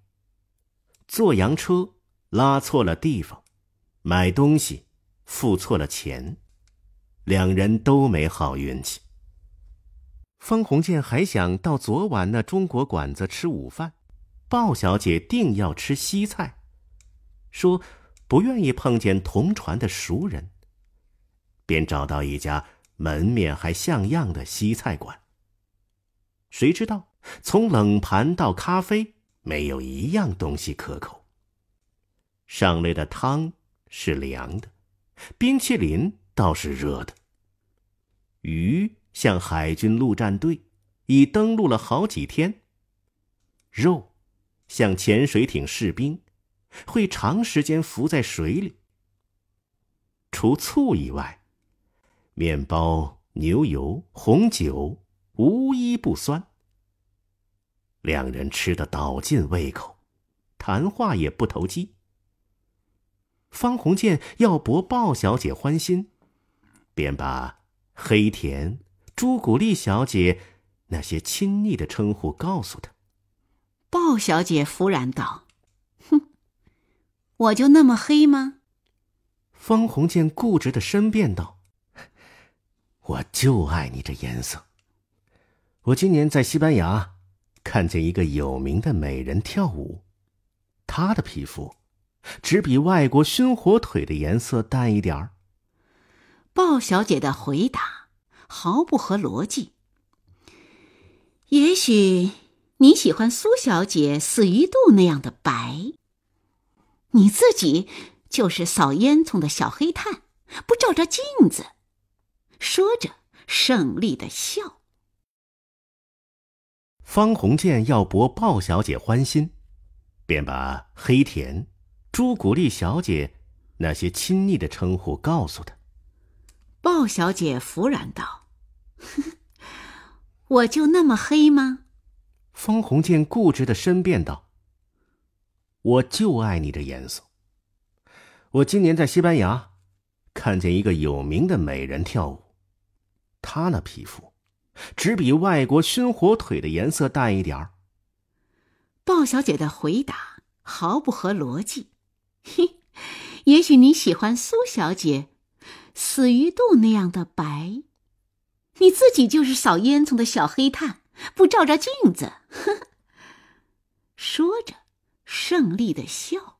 坐洋车拉错了地方，买东西付错了钱，两人都没好运气。方鸿渐还想到昨晚那中国馆子吃午饭，鲍小姐定要吃西菜，说不愿意碰见同船的熟人，便找到一家门面还像样的西菜馆。谁知道，从冷盘到咖啡，没有一样东西可口。上来的汤是凉的，冰淇淋倒是热的。鱼像海军陆战队，已登陆了好几天；肉像潜水艇士兵，会长时间浮在水里。除醋以外，面包、牛油、红酒。无一不酸。两人吃得倒尽胃口，谈话也不投机。方鸿渐要博鲍小姐欢心，便把黑田、朱古力小姐那些亲昵的称呼告诉她。鲍小姐忽然道：“哼，我就那么黑吗？”方鸿渐固执的申辩道：“我就爱你这颜色。”我今年在西班牙看见一个有名的美人跳舞，她的皮肤只比外国熏火腿的颜色淡一点儿。鲍小姐的回答毫不合逻辑。也许你喜欢苏小姐死鱼肚那样的白，你自己就是扫烟囱的小黑炭，不照照镜子？说着胜利的笑。方鸿渐要博鲍小姐欢心，便把黑田、朱古力小姐那些亲昵的称呼告诉她。鲍小姐怫然道：“我就那么黑吗？”方鸿渐固执的申辩道：“我就爱你这颜色。我今年在西班牙，看见一个有名的美人跳舞，她那皮肤。”只比外国熏火腿的颜色淡一点儿。鲍小姐的回答毫不合逻辑。嘿，也许你喜欢苏小姐死鱼肚那样的白，你自己就是扫烟囱的小黑炭，不照照镜子？说着，胜利的笑。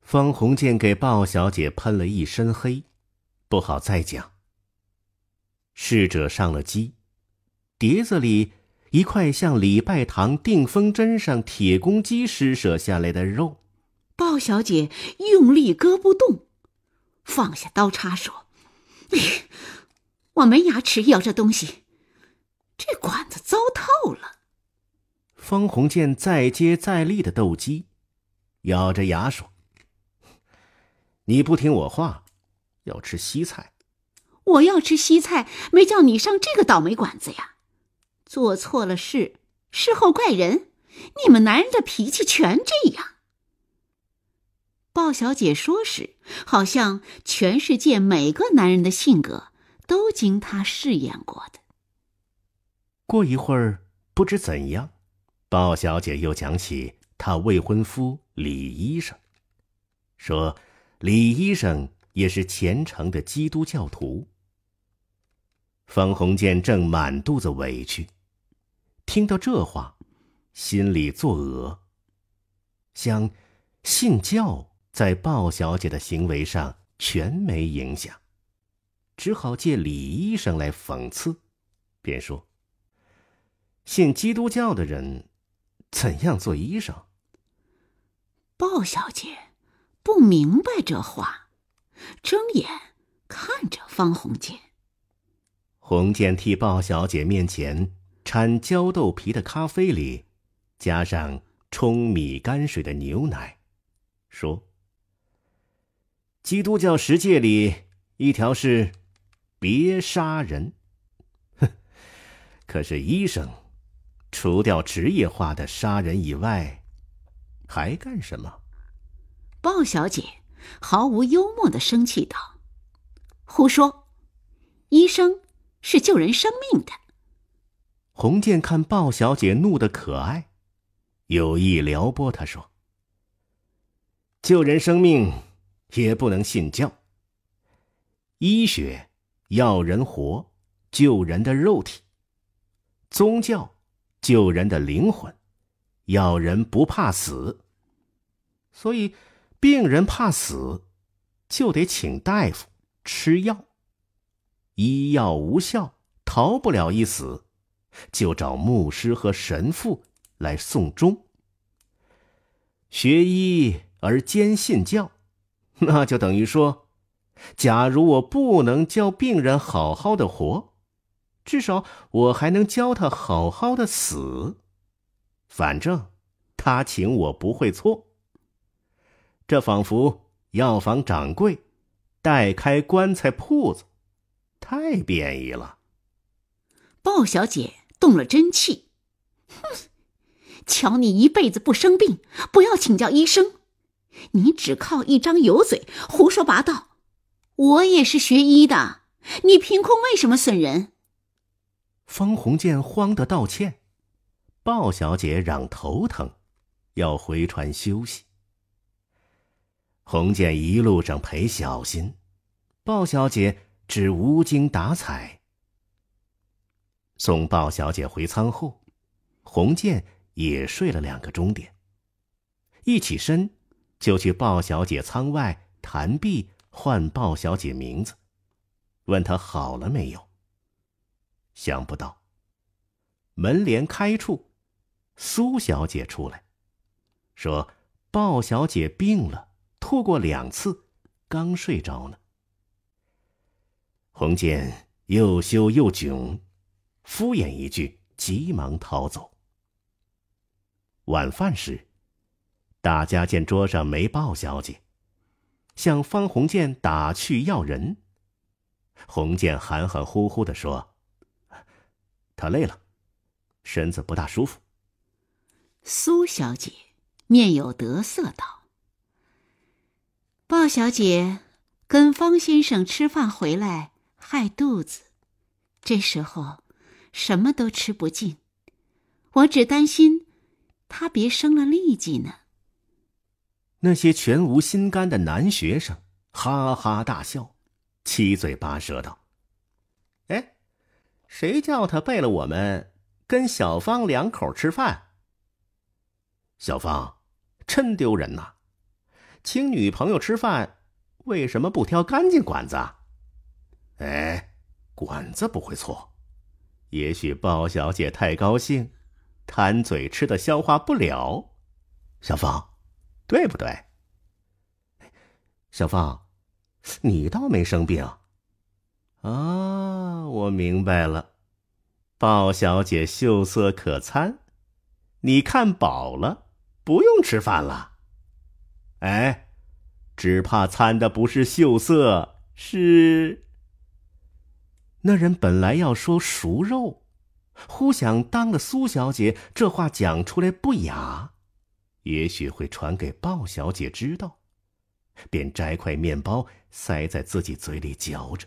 方鸿渐给鲍小姐喷了一身黑，不好再讲。侍者上了鸡，碟子里一块像礼拜堂定风针上铁公鸡施舍下来的肉，鲍小姐用力割不动，放下刀叉说：“我没牙齿咬这东西，这管子糟透了。”方鸿渐再接再厉的斗鸡，咬着牙说：“你不听我话，要吃西菜。”我要吃西菜，没叫你上这个倒霉馆子呀！做错了事，事后怪人，你们男人的脾气全这样。鲍小姐说时，好像全世界每个男人的性格都经她试验过的。过一会儿，不知怎样，鲍小姐又讲起她未婚夫李医生，说李医生也是虔诚的基督教徒。方鸿渐正满肚子委屈，听到这话，心里作恶，想信教在鲍小姐的行为上全没影响，只好借李医生来讽刺，便说：“信基督教的人怎样做医生？”鲍小姐不明白这话，睁眼看着方鸿渐。红剑替鲍小姐面前掺焦豆皮的咖啡里，加上冲米泔水的牛奶，说：“基督教十诫里一条是别杀人，哼！可是医生，除掉职业化的杀人以外，还干什么？”鲍小姐毫无幽默的生气道：“胡说，医生。”是救人生命的。洪建看鲍小姐怒得可爱，有意撩拨她说：“救人生命也不能信教。医学要人活，救人的肉体；宗教救人的灵魂，要人不怕死。所以，病人怕死，就得请大夫吃药。”医药无效，逃不了一死，就找牧师和神父来送终。学医而兼信教，那就等于说，假如我不能教病人好好的活，至少我还能教他好好的死。反正他请我不会错。这仿佛药房掌柜代开棺材铺子。太便宜了，鲍小姐动了真气，哼！瞧你一辈子不生病，不要请教医生，你只靠一张油嘴胡说八道。我也是学医的，你凭空为什么损人？方鸿渐慌的道歉，鲍小姐嚷头疼，要回船休息。鸿渐一路上陪小心，鲍小姐。只无精打采。送鲍小姐回舱后，洪建也睡了两个钟点。一起身，就去鲍小姐舱外弹臂，唤鲍小姐名字，问她好了没有。想不到，门帘开处，苏小姐出来，说：“鲍小姐病了，吐过两次，刚睡着呢。”洪建又羞又窘，敷衍一句，急忙逃走。晚饭时，大家见桌上没鲍小姐，向方洪建打趣要人。洪建含含糊糊的说：“他累了，身子不大舒服。”苏小姐面有得色道：“鲍小姐跟方先生吃饭回来。”害肚子，这时候什么都吃不进，我只担心他别生了痢疾呢。那些全无心肝的男学生哈哈大笑，七嘴八舌道：“哎，谁叫他背了我们跟小芳两口吃饭？小芳，真丢人呐！请女朋友吃饭，为什么不挑干净馆子？”哎，管子不会错，也许鲍小姐太高兴，贪嘴吃的消化不了。小芳，对不对？小芳，你倒没生病，啊，我明白了，鲍小姐秀色可餐，你看饱了，不用吃饭了。哎，只怕餐的不是秀色，是。那人本来要说熟肉，忽想当了苏小姐，这话讲出来不雅，也许会传给鲍小姐知道，便摘块面包塞在自己嘴里嚼着。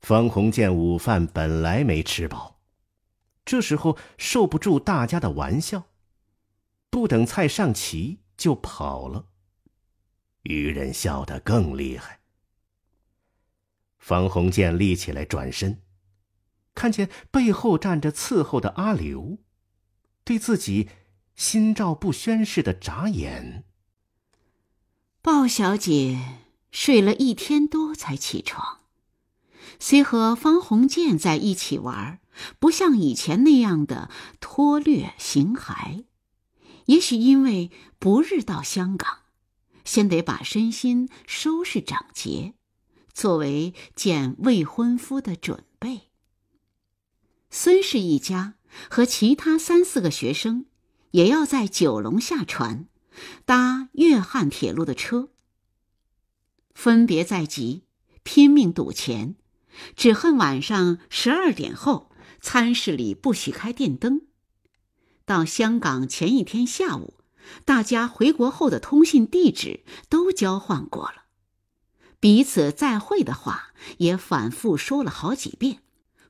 方鸿渐午饭本来没吃饱，这时候受不住大家的玩笑，不等菜上齐就跑了。愚人笑得更厉害。方鸿渐立起来，转身，看见背后站着伺候的阿刘，对自己心照不宣似的眨眼。鲍小姐睡了一天多才起床，虽和方鸿渐在一起玩，不像以前那样的脱略形骸，也许因为不日到香港，先得把身心收拾整洁。作为见未婚夫的准备，孙氏一家和其他三四个学生也要在九龙下船，搭粤汉铁路的车。分别在即，拼命赌钱，只恨晚上十二点后餐室里不许开电灯。到香港前一天下午，大家回国后的通信地址都交换过了。彼此再会的话也反复说了好几遍，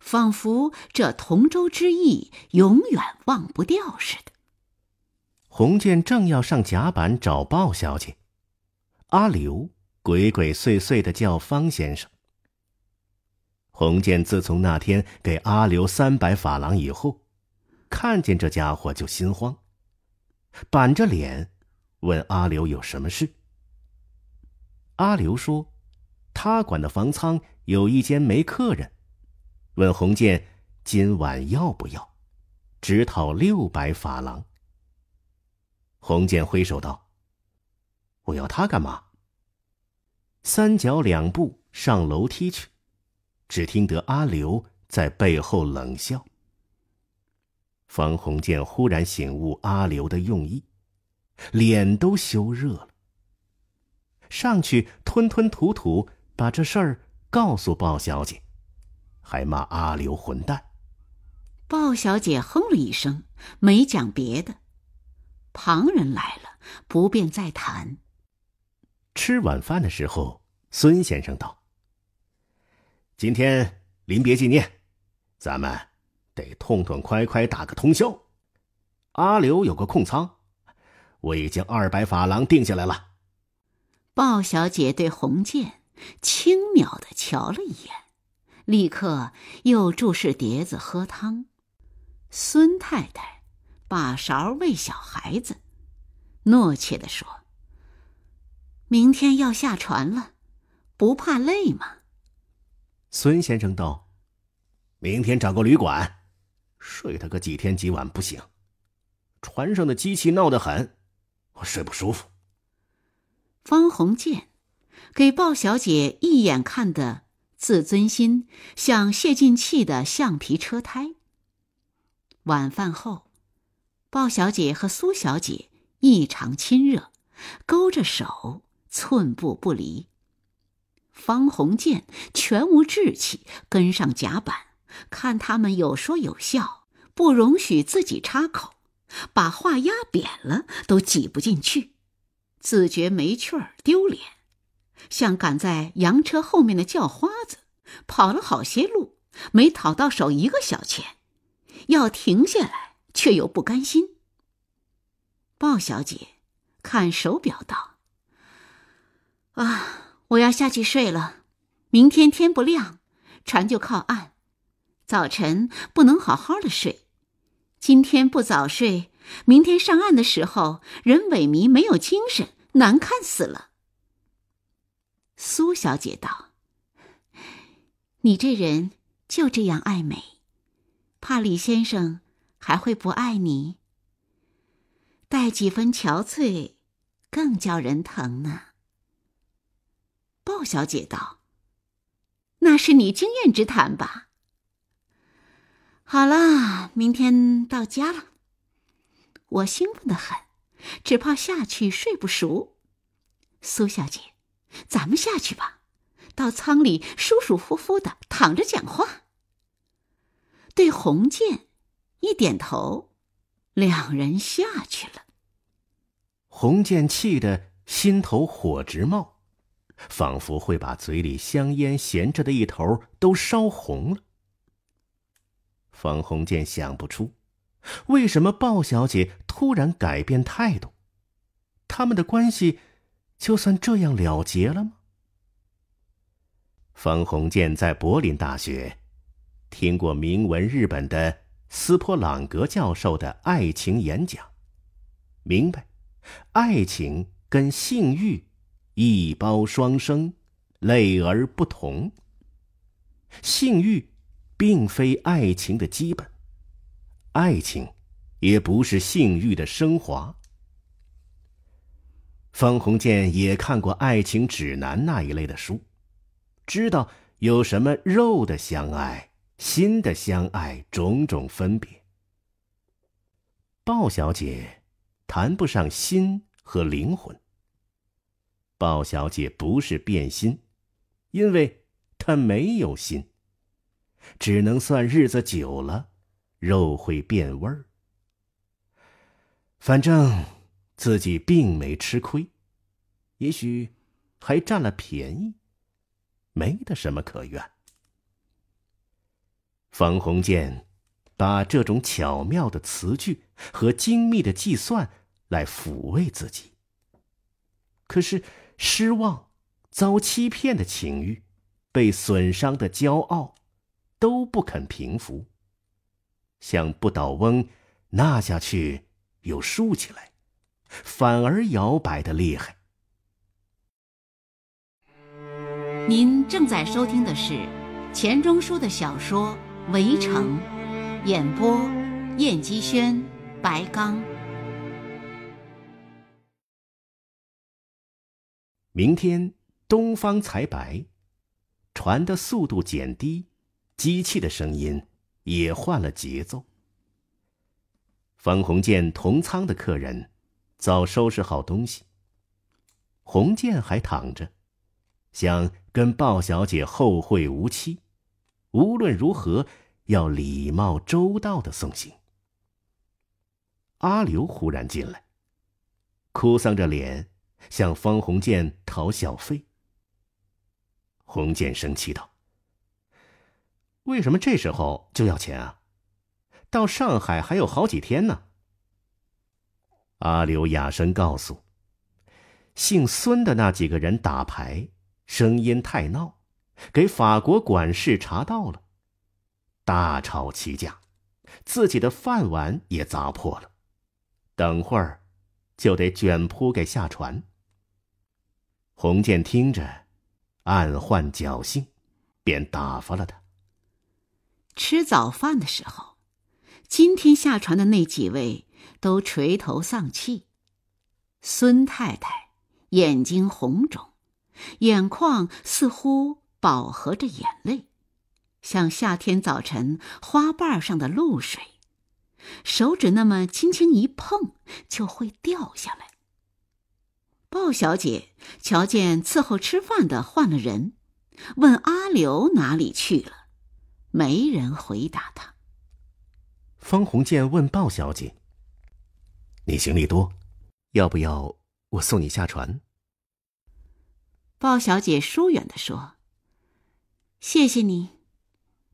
仿佛这同舟之谊永远忘不掉似的。洪建正要上甲板找鲍小姐，阿刘鬼鬼祟祟的叫方先生。洪建自从那天给阿刘三百法郎以后，看见这家伙就心慌，板着脸问阿刘有什么事。阿刘说。他管的房仓有一间没客人，问红建今晚要不要？”只讨六百法郎。红建挥手道：“我要它干嘛？”三脚两步上楼梯去，只听得阿刘在背后冷笑。方鸿渐忽然醒悟阿刘的用意，脸都羞热了，上去吞吞吐吐。把这事儿告诉鲍小姐，还骂阿刘混蛋。鲍小姐哼了一声，没讲别的。旁人来了，不便再谈。吃晚饭的时候，孙先生道：“今天临别纪念，咱们得痛痛快快打个通宵。阿刘有个空仓，我已经二百法郎定下来了。”鲍小姐对红剑。轻蔑的瞧了一眼，立刻又注视碟子喝汤。孙太太把勺喂小孩子，诺切的说：“明天要下船了，不怕累吗？”孙先生道：“明天找个旅馆，睡他个几天几晚不行。船上的机器闹得很，我睡不舒服。”方鸿渐。给鲍小姐一眼看的自尊心，像泄尽气的橡皮车胎。晚饭后，鲍小姐和苏小姐异常亲热，勾着手，寸步不离。方鸿渐全无志气，跟上甲板看他们有说有笑，不容许自己插口，把话压扁了都挤不进去，自觉没趣儿，丢脸。像赶在洋车后面的叫花子，跑了好些路，没讨到手一个小钱，要停下来却又不甘心。鲍小姐看手表道：“啊，我要下去睡了。明天天不亮，船就靠岸，早晨不能好好的睡。今天不早睡，明天上岸的时候人萎靡，没有精神，难看死了。”苏小姐道：“你这人就这样爱美，怕李先生还会不爱你。带几分憔悴，更叫人疼呢。”鲍小姐道：“那是你经验之谈吧。”好了，明天到家了，我兴奋的很，只怕下去睡不熟。苏小姐。咱们下去吧，到舱里舒舒服服的躺着讲话。对，红建一点头，两人下去了。红建气得心头火直冒，仿佛会把嘴里香烟衔着的一头都烧红了。方红渐想不出为什么鲍小姐突然改变态度，他们的关系。就算这样了结了吗？方鸿渐在柏林大学听过明文日本的斯普朗格教授的爱情演讲，明白爱情跟性欲一胞双生，类而不同。性欲并非爱情的基本，爱情也不是性欲的升华。方鸿渐也看过《爱情指南》那一类的书，知道有什么肉的相爱、心的相爱种种分别。鲍小姐谈不上心和灵魂。鲍小姐不是变心，因为她没有心，只能算日子久了，肉会变味儿。反正。自己并没吃亏，也许还占了便宜，没得什么可怨。方鸿渐把这种巧妙的词句和精密的计算来抚慰自己，可是失望、遭欺骗的情欲、被损伤的骄傲都不肯平伏，像不倒翁，那下去又竖起来。反而摇摆的厉害。您正在收听的是钱钟书的小说《围城》，演播：燕姬轩、白刚。明天东方才白，船的速度减低，机器的声音也换了节奏。方鸿渐同舱的客人。早收拾好东西。红建还躺着，想跟鲍小姐后会无期，无论如何要礼貌周到的送行。阿刘忽然进来，哭丧着脸向方鸿建讨小费。红建生气道：“为什么这时候就要钱啊？到上海还有好几天呢。”阿柳哑声告诉：“姓孙的那几个人打牌，声音太闹，给法国管事查到了，大吵起架，自己的饭碗也砸破了。等会儿就得卷铺盖下船。”洪建听着，暗换侥幸，便打发了他。吃早饭的时候，今天下船的那几位。都垂头丧气，孙太太眼睛红肿，眼眶似乎饱和着眼泪，像夏天早晨花瓣上的露水，手指那么轻轻一碰就会掉下来。鲍小姐瞧见伺候吃饭的换了人，问阿刘哪里去了，没人回答她。方鸿渐问鲍小姐。你行李多，要不要我送你下船？鲍小姐疏远的说：“谢谢你，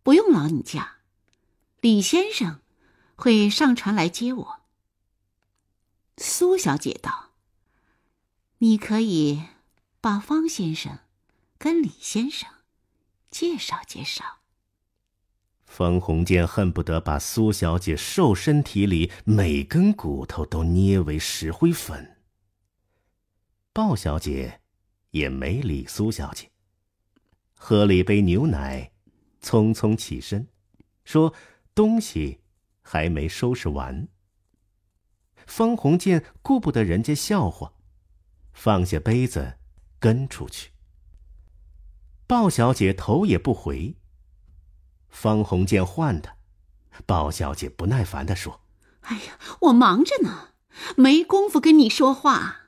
不用劳你驾，李先生会上船来接我。”苏小姐道：“你可以把方先生跟李先生介绍介绍。”方鸿渐恨不得把苏小姐瘦身体里每根骨头都捏为石灰粉。鲍小姐也没理苏小姐，喝了一杯牛奶，匆匆起身，说：“东西还没收拾完。”方鸿渐顾不得人家笑话，放下杯子，跟出去。鲍小姐头也不回。方鸿渐唤她，鲍小姐不耐烦的说：“哎呀，我忙着呢，没工夫跟你说话。”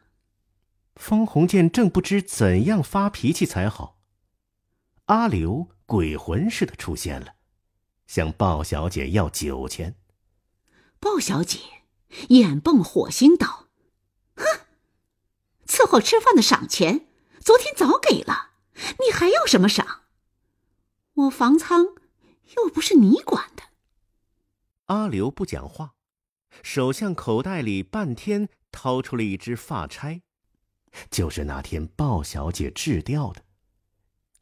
方鸿渐正不知怎样发脾气才好，阿刘鬼魂似的出现了，向鲍小姐要酒钱。鲍小姐眼蹦火星道：“哼，伺候吃饭的赏钱，昨天早给了，你还要什么赏？我房仓。”又不是你管的。阿刘不讲话，手向口袋里半天掏出了一支发钗，就是那天鲍小姐掷掉的。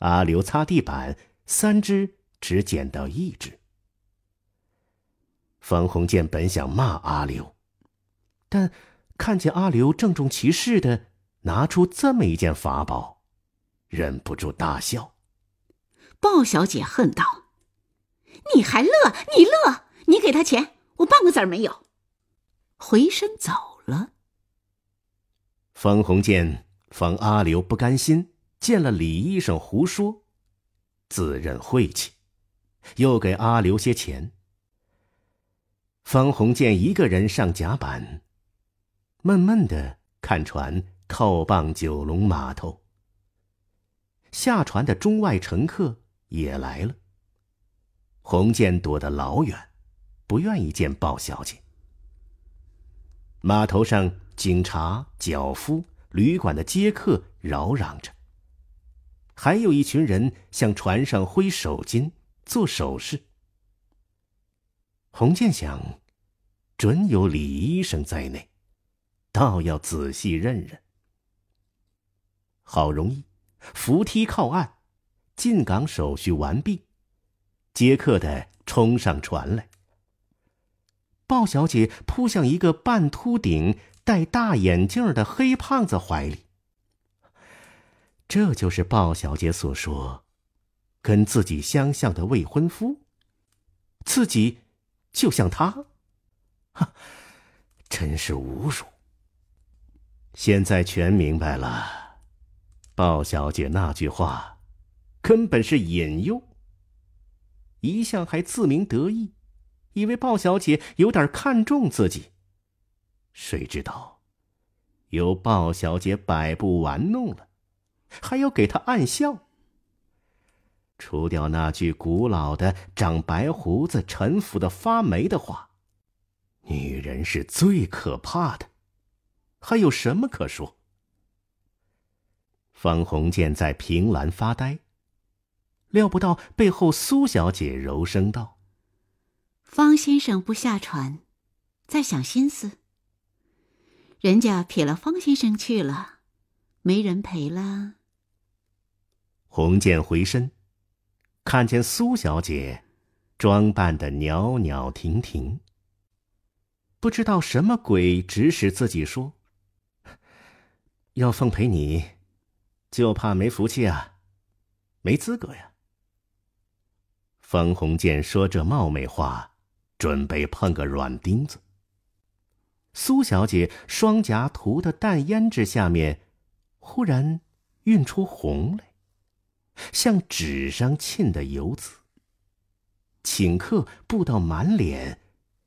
阿刘擦地板，三只只捡到一只。方鸿渐本想骂阿刘，但看见阿刘郑重其事的拿出这么一件法宝，忍不住大笑。鲍小姐恨道。你还乐？你乐？你给他钱，我半个子儿没有。回身走了。方鸿渐、方阿刘不甘心，见了李医生胡说，自认晦气，又给阿刘些钱。方鸿渐一个人上甲板，闷闷的看船靠傍九龙码头。下船的中外乘客也来了。红建躲得老远，不愿意见鲍小姐。码头上，警察、脚夫、旅馆的接客，扰嚷着。还有一群人向船上挥手巾做手势。洪建想，准有李医生在内，倒要仔细认认。好容易，扶梯靠岸，进港手续完毕。接客的冲上船来，鲍小姐扑向一个半秃顶、戴大眼镜的黑胖子怀里。这就是鲍小姐所说，跟自己相像的未婚夫，自己就像他，哈，真是侮辱！现在全明白了，鲍小姐那句话，根本是引诱。一向还自鸣得意，以为鲍小姐有点看重自己，谁知道，由鲍小姐摆布玩弄了，还要给她暗笑。除掉那句古老的、长白胡子、陈腐的、发霉的话，女人是最可怕的，还有什么可说？方鸿渐在凭栏发呆。料不到背后，苏小姐柔声道：“方先生不下船，在想心思。人家撇了方先生去了，没人陪了。”鸿渐回身，看见苏小姐，装扮的袅袅婷婷。不知道什么鬼指使自己说：“要奉陪你，就怕没福气啊，没资格呀。”方鸿渐说这冒昧话，准备碰个软钉子。苏小姐双颊涂的淡胭脂下面，忽然晕出红来，像纸上沁的油渍。顷刻布到满脸，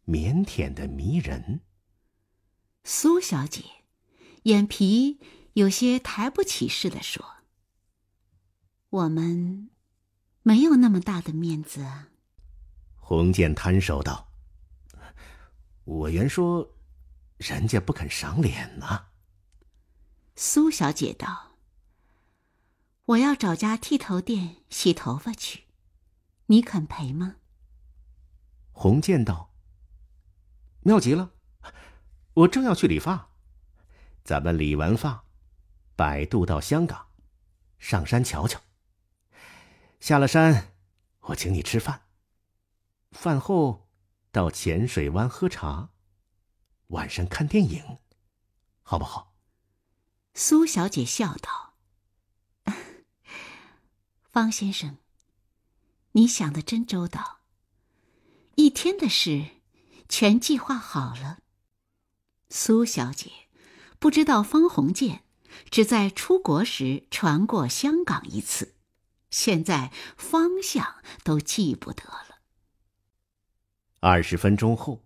腼腆的迷人。苏小姐眼皮有些抬不起似的说：“我们。”没有那么大的面子。红剑摊手道：“我原说，人家不肯赏脸呢。”苏小姐道：“我要找家剃头店洗头发去，你肯陪吗？”红剑道：“妙极了，我正要去理发，咱们理完发，摆渡到香港，上山瞧瞧。”下了山，我请你吃饭。饭后到浅水湾喝茶，晚上看电影，好不好？苏小姐笑道：“ 方先生，你想的真周到。一天的事全计划好了。”苏小姐不知道方鸿渐只在出国时传过香港一次。现在方向都记不得了。二十分钟后，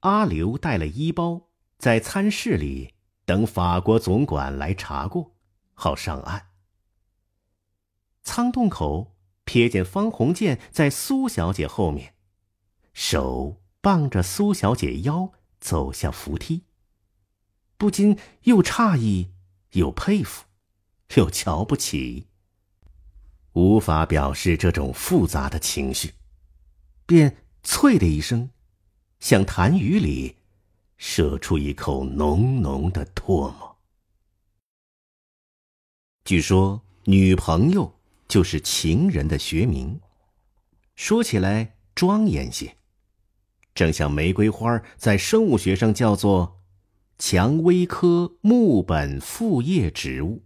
阿刘带了衣包在餐室里等法国总管来查过，好上岸。舱洞口瞥见方鸿渐在苏小姐后面，手傍着苏小姐腰走向扶梯，不禁又诧异又佩服，又瞧不起。无法表示这种复杂的情绪，便啐的一声，向痰盂里，射出一口浓浓的唾沫。据说女朋友就是情人的学名，说起来庄严些，正像玫瑰花在生物学上叫做蔷薇科木本复叶植物，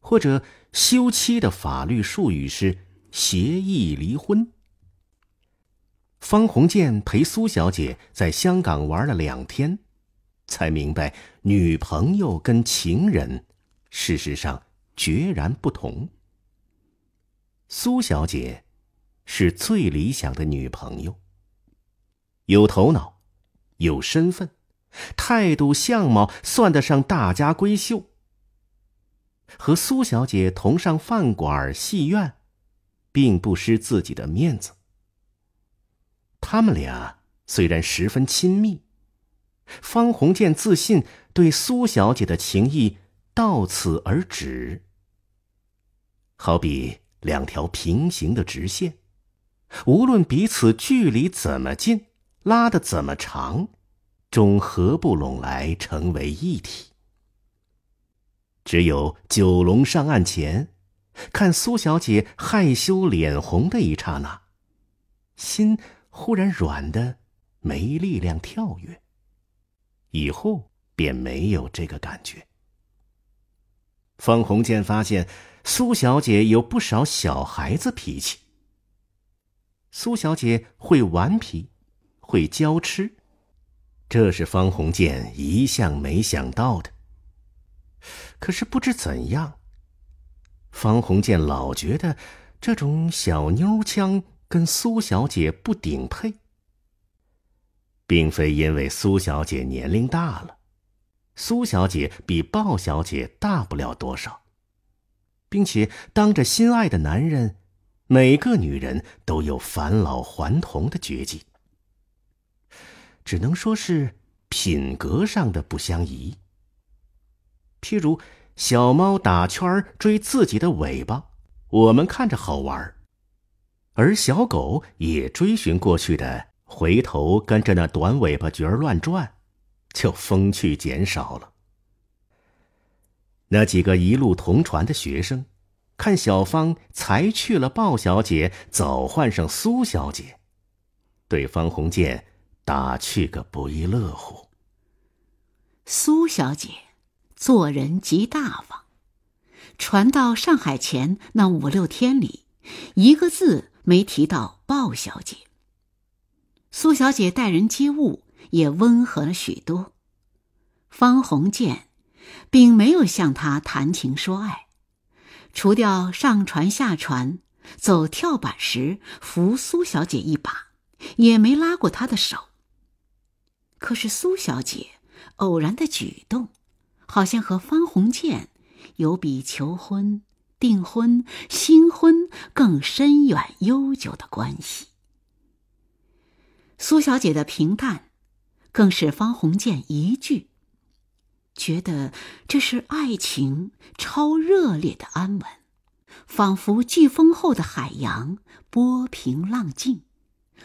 或者。休妻的法律术语是协议离婚。方鸿渐陪苏小姐在香港玩了两天，才明白女朋友跟情人事实上决然不同。苏小姐是最理想的女朋友，有头脑，有身份，态度相貌算得上大家闺秀。和苏小姐同上饭馆、戏院，并不失自己的面子。他们俩虽然十分亲密，方鸿渐自信对苏小姐的情谊到此而止。好比两条平行的直线，无论彼此距离怎么近，拉的怎么长，终合不拢来成为一体。只有九龙上岸前，看苏小姐害羞脸红的一刹那，心忽然软的没力量跳跃。以后便没有这个感觉。方鸿渐发现苏小姐有不少小孩子脾气。苏小姐会顽皮，会娇痴，这是方鸿渐一向没想到的。可是不知怎样，方鸿渐老觉得这种小妞腔跟苏小姐不顶配，并非因为苏小姐年龄大了，苏小姐比鲍小姐大不了多少，并且当着心爱的男人，每个女人都有返老还童的绝技，只能说是品格上的不相宜。譬如小猫打圈儿追自己的尾巴，我们看着好玩；而小狗也追寻过去的回头跟着那短尾巴角儿乱转，就风趣减少了。那几个一路同船的学生，看小芳才去了鲍小姐，早换上苏小姐，对方鸿渐打趣个不亦乐乎。苏小姐。做人极大方，船到上海前那五六天里，一个字没提到鲍小姐。苏小姐待人接物也温和了许多。方鸿渐并没有向她谈情说爱，除掉上船下船、走跳板时扶苏小姐一把，也没拉过她的手。可是苏小姐偶然的举动。好像和方鸿渐有比求婚、订婚、新婚更深远悠久的关系。苏小姐的平淡，更使方鸿渐一句，觉得这是爱情超热烈的安稳，仿佛飓风后的海洋波平浪静，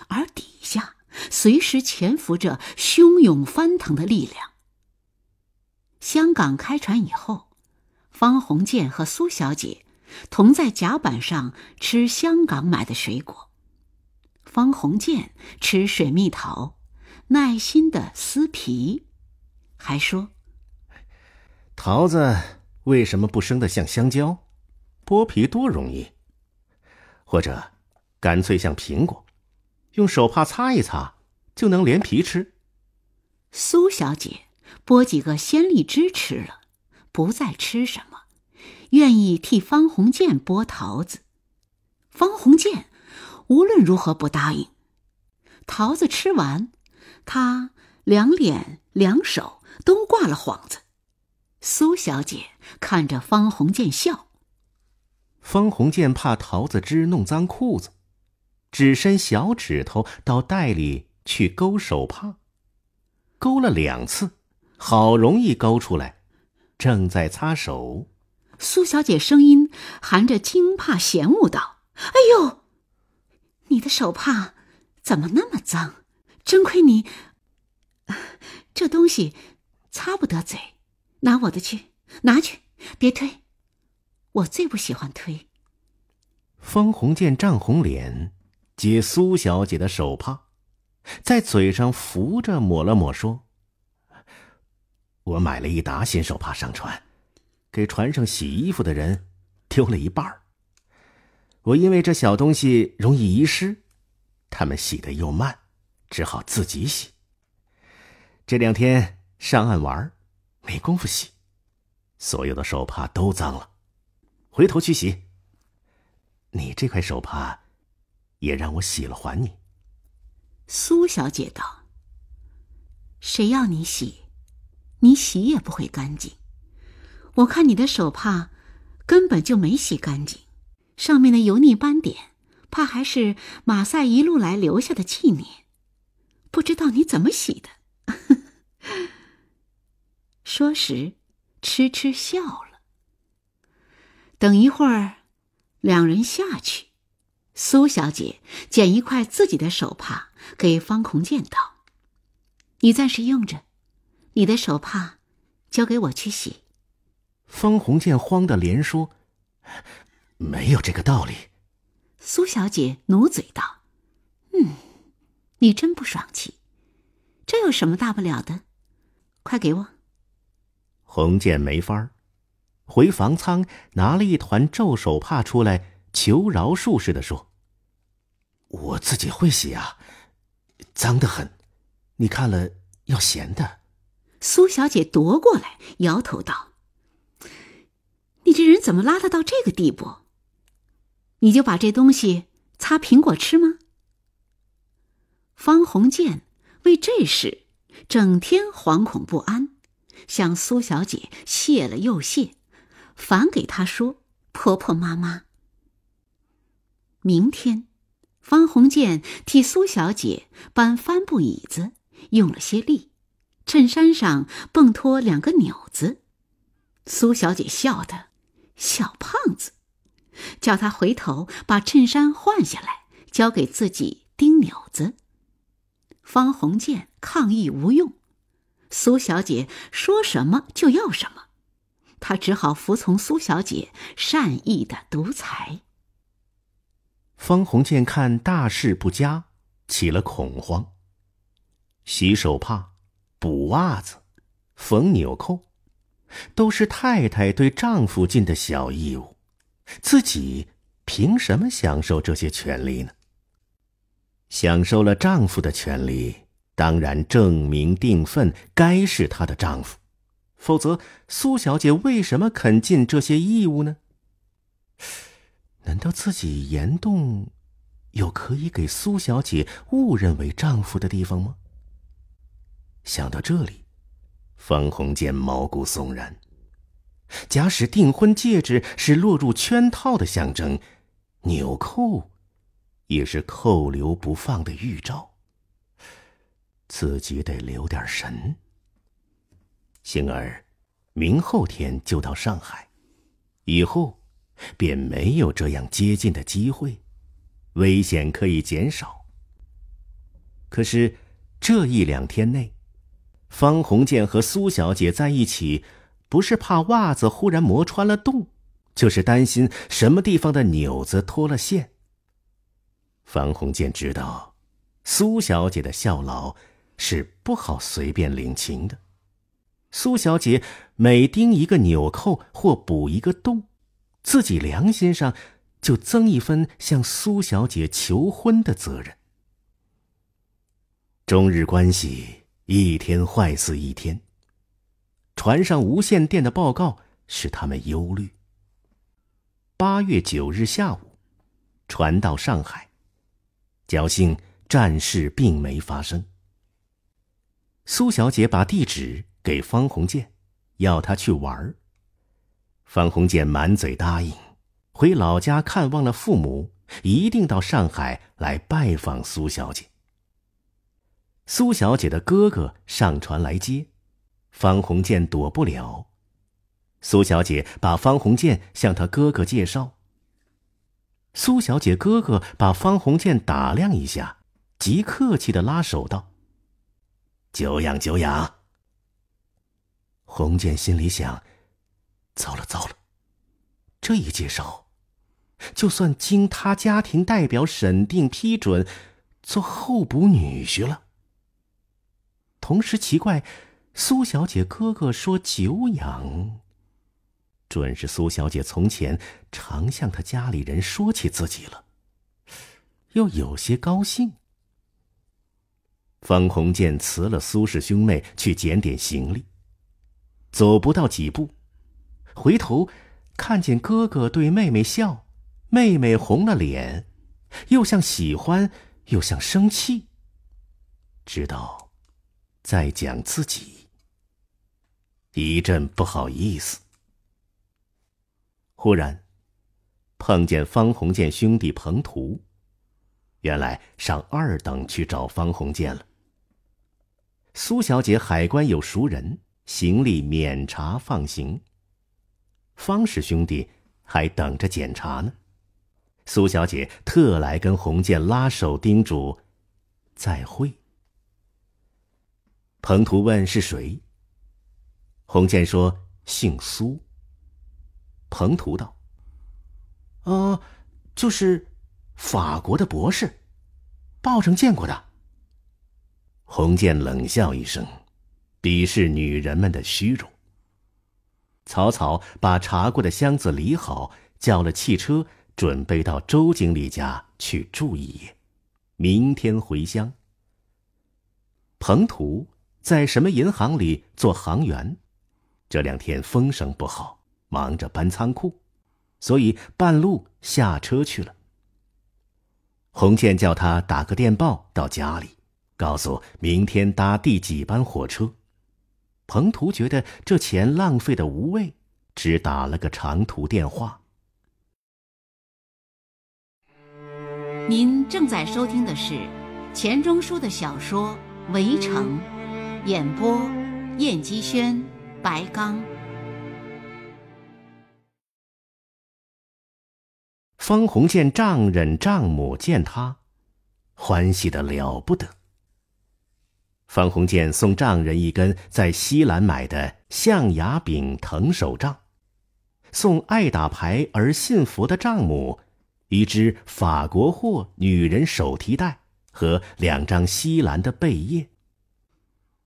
而底下随时潜伏着汹涌翻腾的力量。香港开船以后，方鸿渐和苏小姐同在甲板上吃香港买的水果。方鸿渐吃水蜜桃，耐心的撕皮，还说：“桃子为什么不生得像香蕉，剥皮多容易？或者干脆像苹果，用手帕擦一擦就能连皮吃。”苏小姐。剥几个鲜荔枝吃了，不再吃什么。愿意替方鸿渐剥桃子，方鸿渐无论如何不答应。桃子吃完，他两脸两手都挂了幌子。苏小姐看着方鸿渐笑。方鸿渐怕桃子汁弄脏裤子，只伸小指头到袋里去勾手帕，勾了两次。好容易勾出来，正在擦手。苏小姐声音含着惊怕嫌恶道：“哎呦，你的手帕怎么那么脏？真亏你！这东西擦不得嘴，拿我的去，拿去，别推。我最不喜欢推。”方红渐涨红脸，接苏小姐的手帕，在嘴上扶着抹了抹，说。我买了一沓新手帕上船，给船上洗衣服的人丢了一半我因为这小东西容易遗失，他们洗的又慢，只好自己洗。这两天上岸玩，没工夫洗，所有的手帕都脏了，回头去洗。你这块手帕，也让我洗了还你。苏小姐道：“谁要你洗？”你洗也不会干净，我看你的手帕根本就没洗干净，上面的油腻斑点，怕还是马赛一路来留下的纪念，不知道你怎么洗的。说时，痴痴笑了。等一会儿，两人下去。苏小姐捡一块自己的手帕给方鸿渐道：“你暂时用着。”你的手帕，交给我去洗。方红剑慌得连说：“没有这个道理。”苏小姐努嘴道：“嗯，你真不爽气。这有什么大不了的？快给我。”洪建没法儿，回房舱拿了一团皱手帕出来，求饶术似的说：“我自己会洗啊，脏得很，你看了要嫌的。”苏小姐夺过来，摇头道：“你这人怎么邋遢到这个地步？你就把这东西擦苹果吃吗？”方鸿渐为这事整天惶恐不安，向苏小姐谢了又谢，反给她说婆婆妈妈。明天，方鸿渐替苏小姐搬帆布椅子，用了些力。衬衫上蹦脱两个纽子，苏小姐笑的，小胖子，叫他回头把衬衫换下来，交给自己钉纽子。方鸿渐抗议无用，苏小姐说什么就要什么，他只好服从苏小姐善意的独裁。方鸿渐看大事不佳，起了恐慌，洗手帕。补袜子、缝纽扣，都是太太对丈夫尽的小义务，自己凭什么享受这些权利呢？享受了丈夫的权利，当然正名定分该是她的丈夫，否则苏小姐为什么肯尽这些义务呢？难道自己严冬有可以给苏小姐误认为丈夫的地方吗？想到这里，方鸿渐毛骨悚然。假使订婚戒指是落入圈套的象征，纽扣也是扣留不放的预兆。自己得留点神。幸而，明后天就到上海，以后便没有这样接近的机会，危险可以减少。可是这一两天内。方鸿渐和苏小姐在一起，不是怕袜子忽然磨穿了洞，就是担心什么地方的纽子脱了线。方鸿渐知道，苏小姐的效劳是不好随便领情的。苏小姐每钉一个纽扣或补一个洞，自己良心上就增一分向苏小姐求婚的责任。中日关系。一天坏死一天。船上无线电的报告使他们忧虑。八月九日下午，船到上海，侥幸战事并没发生。苏小姐把地址给方鸿渐，要他去玩儿。方鸿渐满嘴答应，回老家看望了父母，一定到上海来拜访苏小姐。苏小姐的哥哥上船来接，方鸿渐躲不了。苏小姐把方鸿渐向他哥哥介绍。苏小姐哥哥把方鸿渐打量一下，极客气的拉手道：“久仰久仰。”鸿渐心里想：“糟了糟了，这一介绍，就算经他家庭代表审定批准，做候补女婿了。”同时奇怪，苏小姐哥哥说久仰，准是苏小姐从前常向他家里人说起自己了。又有些高兴。方鸿渐辞了苏氏兄妹去检点行李，走不到几步，回头看见哥哥对妹妹笑，妹妹红了脸，又像喜欢又像生气。直到。在讲自己，一阵不好意思。忽然，碰见方鸿渐兄弟彭图，原来上二等去找方鸿渐了。苏小姐海关有熟人，行李免查放行。方氏兄弟还等着检查呢，苏小姐特来跟鸿渐拉手叮嘱：“再会。”彭图问：“是谁？”洪建说：“姓苏。”彭图道：“啊，就是法国的博士，报上见过的。”洪建冷笑一声，鄙视女人们的虚荣。草草把查过的箱子理好，叫了汽车，准备到周经理家去住一夜，明天回乡。彭图。在什么银行里做行员？这两天风声不好，忙着搬仓库，所以半路下车去了。洪建叫他打个电报到家里，告诉明天搭第几班火车。彭图觉得这钱浪费的无味，只打了个长途电话。您正在收听的是钱钟书的小说《围城》。演播：燕姬轩、白刚。方红见丈人、丈母见他，欢喜的了不得。方红见送丈人一根在西兰买的象牙柄藤手杖，送爱打牌而信佛的丈母一只法国货女人手提袋和两张西兰的贝叶。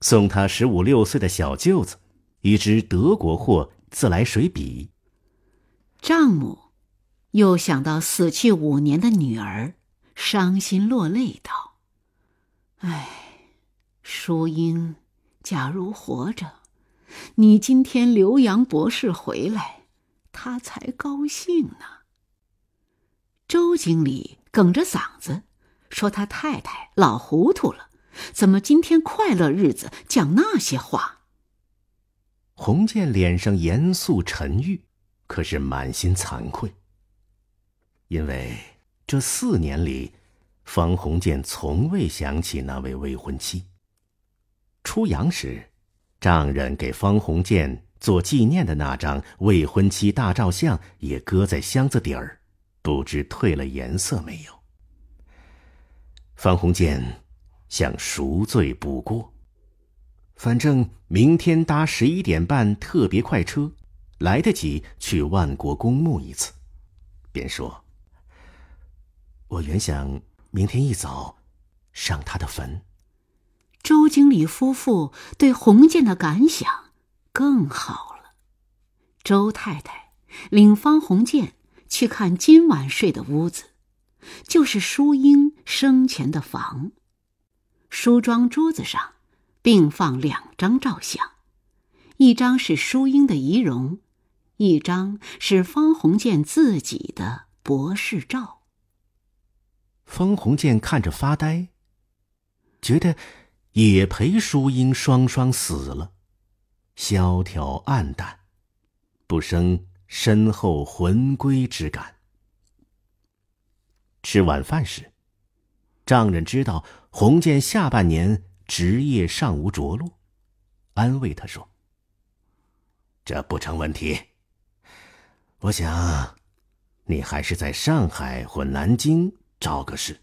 送他十五六岁的小舅子一支德国货自来水笔。丈母又想到死去五年的女儿，伤心落泪道：“哎，淑英，假如活着，你今天留洋博士回来，他才高兴呢。”周经理哽着嗓子说：“他太太老糊涂了。”怎么今天快乐日子讲那些话？洪建脸上严肃沉郁，可是满心惭愧。因为这四年里，方洪建从未想起那位未婚妻。出洋时，丈人给方洪建做纪念的那张未婚妻大照相也搁在箱子底儿，不知褪了颜色没有。方洪建。想赎罪补过，反正明天搭十一点半特别快车，来得及去万国公墓一次。便说：“我原想明天一早上他的坟。”周经理夫妇对洪建的感想更好了。周太太领方鸿建去看今晚睡的屋子，就是淑英生前的房。梳妆桌子上，并放两张照相，一张是淑英的遗容，一张是方鸿渐自己的博士照。方鸿渐看着发呆，觉得也陪淑英双双死了，萧条暗淡，不生身后魂归之感。吃晚饭时，丈人知道。洪建下半年职业尚无着落，安慰他说：“这不成问题。我想，你还是在上海或南京找个事。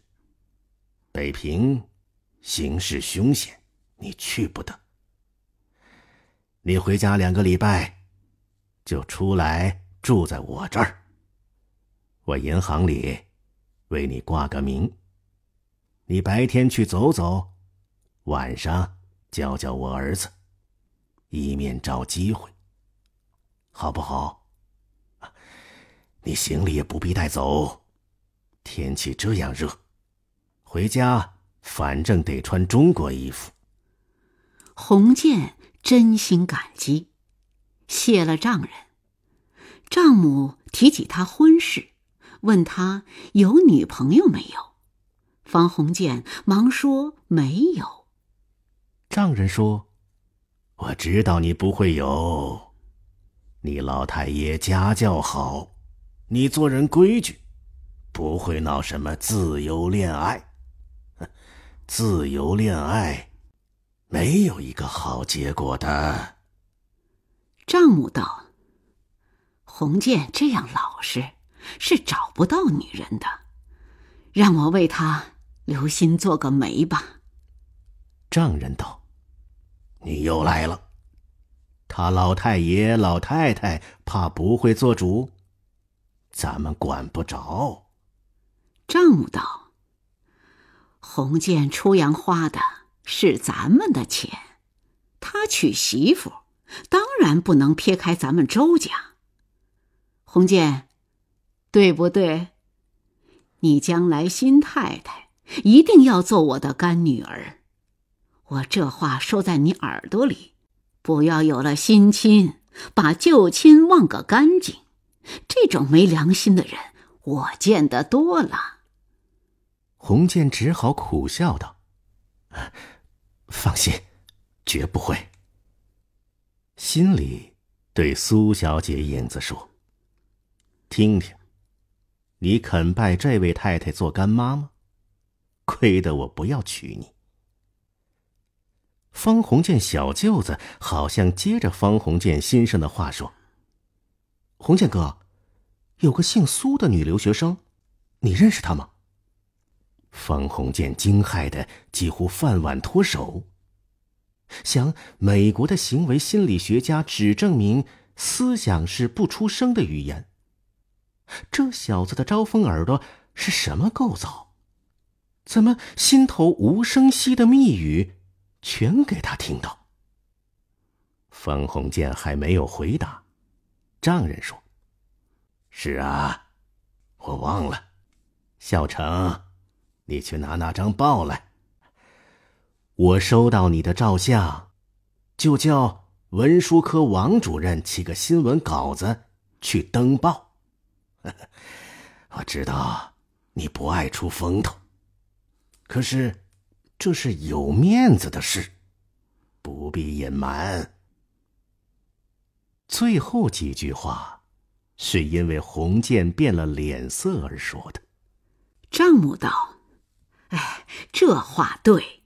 北平形势凶险，你去不得。你回家两个礼拜，就出来住在我这儿。我银行里为你挂个名。”你白天去走走，晚上教教我儿子，以免找机会。好不好？你行李也不必带走，天气这样热，回家反正得穿中国衣服。洪建真心感激，谢了丈人。丈母提起他婚事，问他有女朋友没有。方鸿渐忙说：“没有。”丈人说：“我知道你不会有。你老太爷家教好，你做人规矩，不会闹什么自由恋爱。自由恋爱，没有一个好结果的。”丈母道：“鸿渐这样老实，是找不到女人的。让我为他。”留心做个媒吧。丈人道：“你又来了。他老太爷老太太怕不会做主，咱们管不着。”丈母道：“鸿建出洋花的是咱们的钱，他娶媳妇当然不能撇开咱们周家。鸿建，对不对？你将来新太太。”一定要做我的干女儿，我这话说在你耳朵里，不要有了新亲，把旧亲忘个干净。这种没良心的人，我见得多了。洪建只好苦笑道：“放心，绝不会。”心里对苏小姐影子说：“听听，你肯拜这位太太做干妈吗？”亏得我不要娶你。方鸿渐小舅子好像接着方鸿渐先生的话说：“鸿渐哥，有个姓苏的女留学生，你认识她吗？”方鸿渐惊骇的几乎饭碗脱手，想：美国的行为心理学家只证明思想是不出声的语言，这小子的招风耳朵是什么构造？怎么，心头无声息的密语，全给他听到。方鸿渐还没有回答，丈人说：“是啊，我忘了。小成，你去拿那张报来。我收到你的照相，就叫文书科王主任起个新闻稿子去登报。我知道你不爱出风头。”可是，这是有面子的事，不必隐瞒。最后几句话，是因为红建变了脸色而说的。丈母道：“哎，这话对，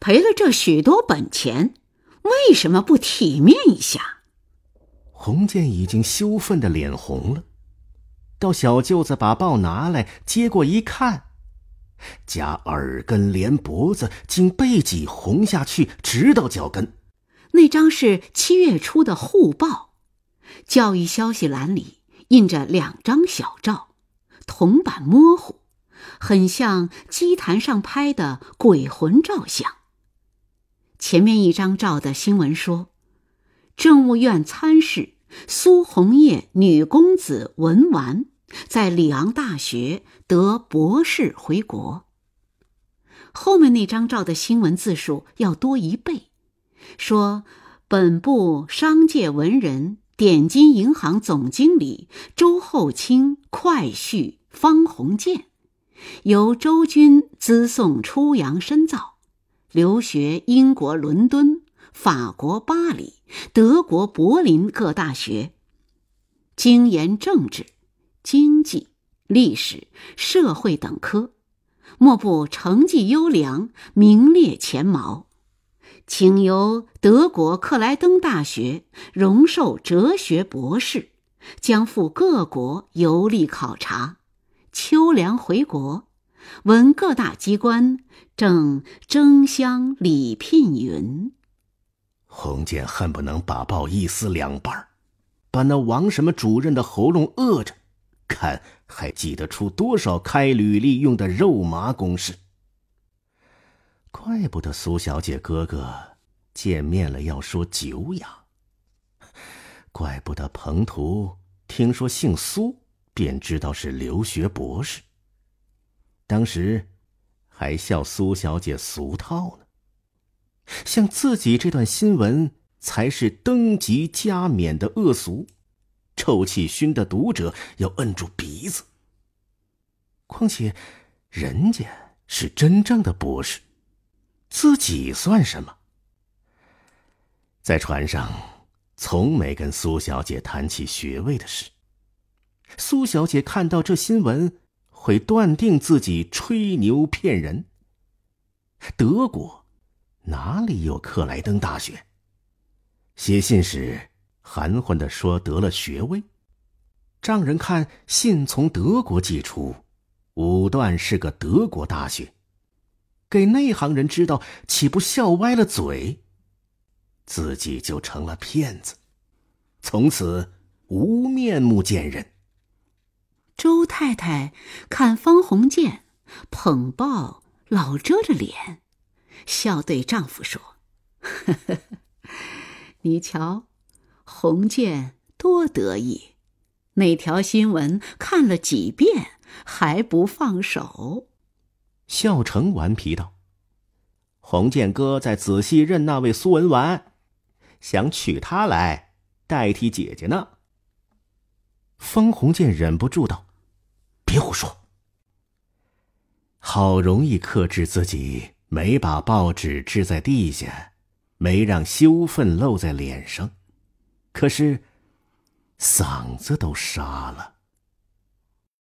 赔了这许多本钱，为什么不体面一下？”红建已经羞愤的脸红了。到小舅子把报拿来，接过一看。夹耳根连脖子，经背脊红下去，直到脚跟。那张是七月初的《沪报》教育消息栏里印着两张小照，铜板模糊，很像祭坛上拍的鬼魂照相。前面一张照的新闻说，政务院参事苏红叶女公子文纨，在里昂大学。得博士回国，后面那张照的新闻字数要多一倍。说本部商界文人、点金银行总经理周厚清快婿方鸿渐，由周军资送出洋深造，留学英国伦敦、法国巴黎、德国柏林各大学，精研政治、经济。历史、社会等科，莫不成绩优良，名列前茅。请由德国克莱登大学荣授哲学博士，将赴各国游历考察。秋良回国，闻各大机关正争相礼聘云。洪建恨不能把报一撕两半，把那王什么主任的喉咙扼着，看。还记得出多少开履历用的肉麻公式？怪不得苏小姐哥哥见面了要说久仰，怪不得彭图听说姓苏便知道是留学博士，当时还笑苏小姐俗套呢，像自己这段新闻才是登极加冕的恶俗。臭气熏的读者要摁住鼻子。况且，人家是真正的博士，自己算什么？在船上，从没跟苏小姐谈起学位的事。苏小姐看到这新闻，会断定自己吹牛骗人。德国哪里有克莱登大学？写信时。含混的说：“得了学位。”丈人看信从德国寄出，武断是个德国大学，给内行人知道，岂不笑歪了嘴？自己就成了骗子，从此无面目见人。周太太看方鸿渐捧报，老遮着脸，笑对丈夫说：“呵 呵你瞧。”红剑多得意，那条新闻看了几遍还不放手。孝成顽皮道：“红剑哥在仔细认那位苏文纨，想娶她来代替姐姐呢。”方鸿渐忍不住道：“别胡说！”好容易克制自己，没把报纸掷在地下，没让羞愤露在脸上。可是，嗓子都沙了。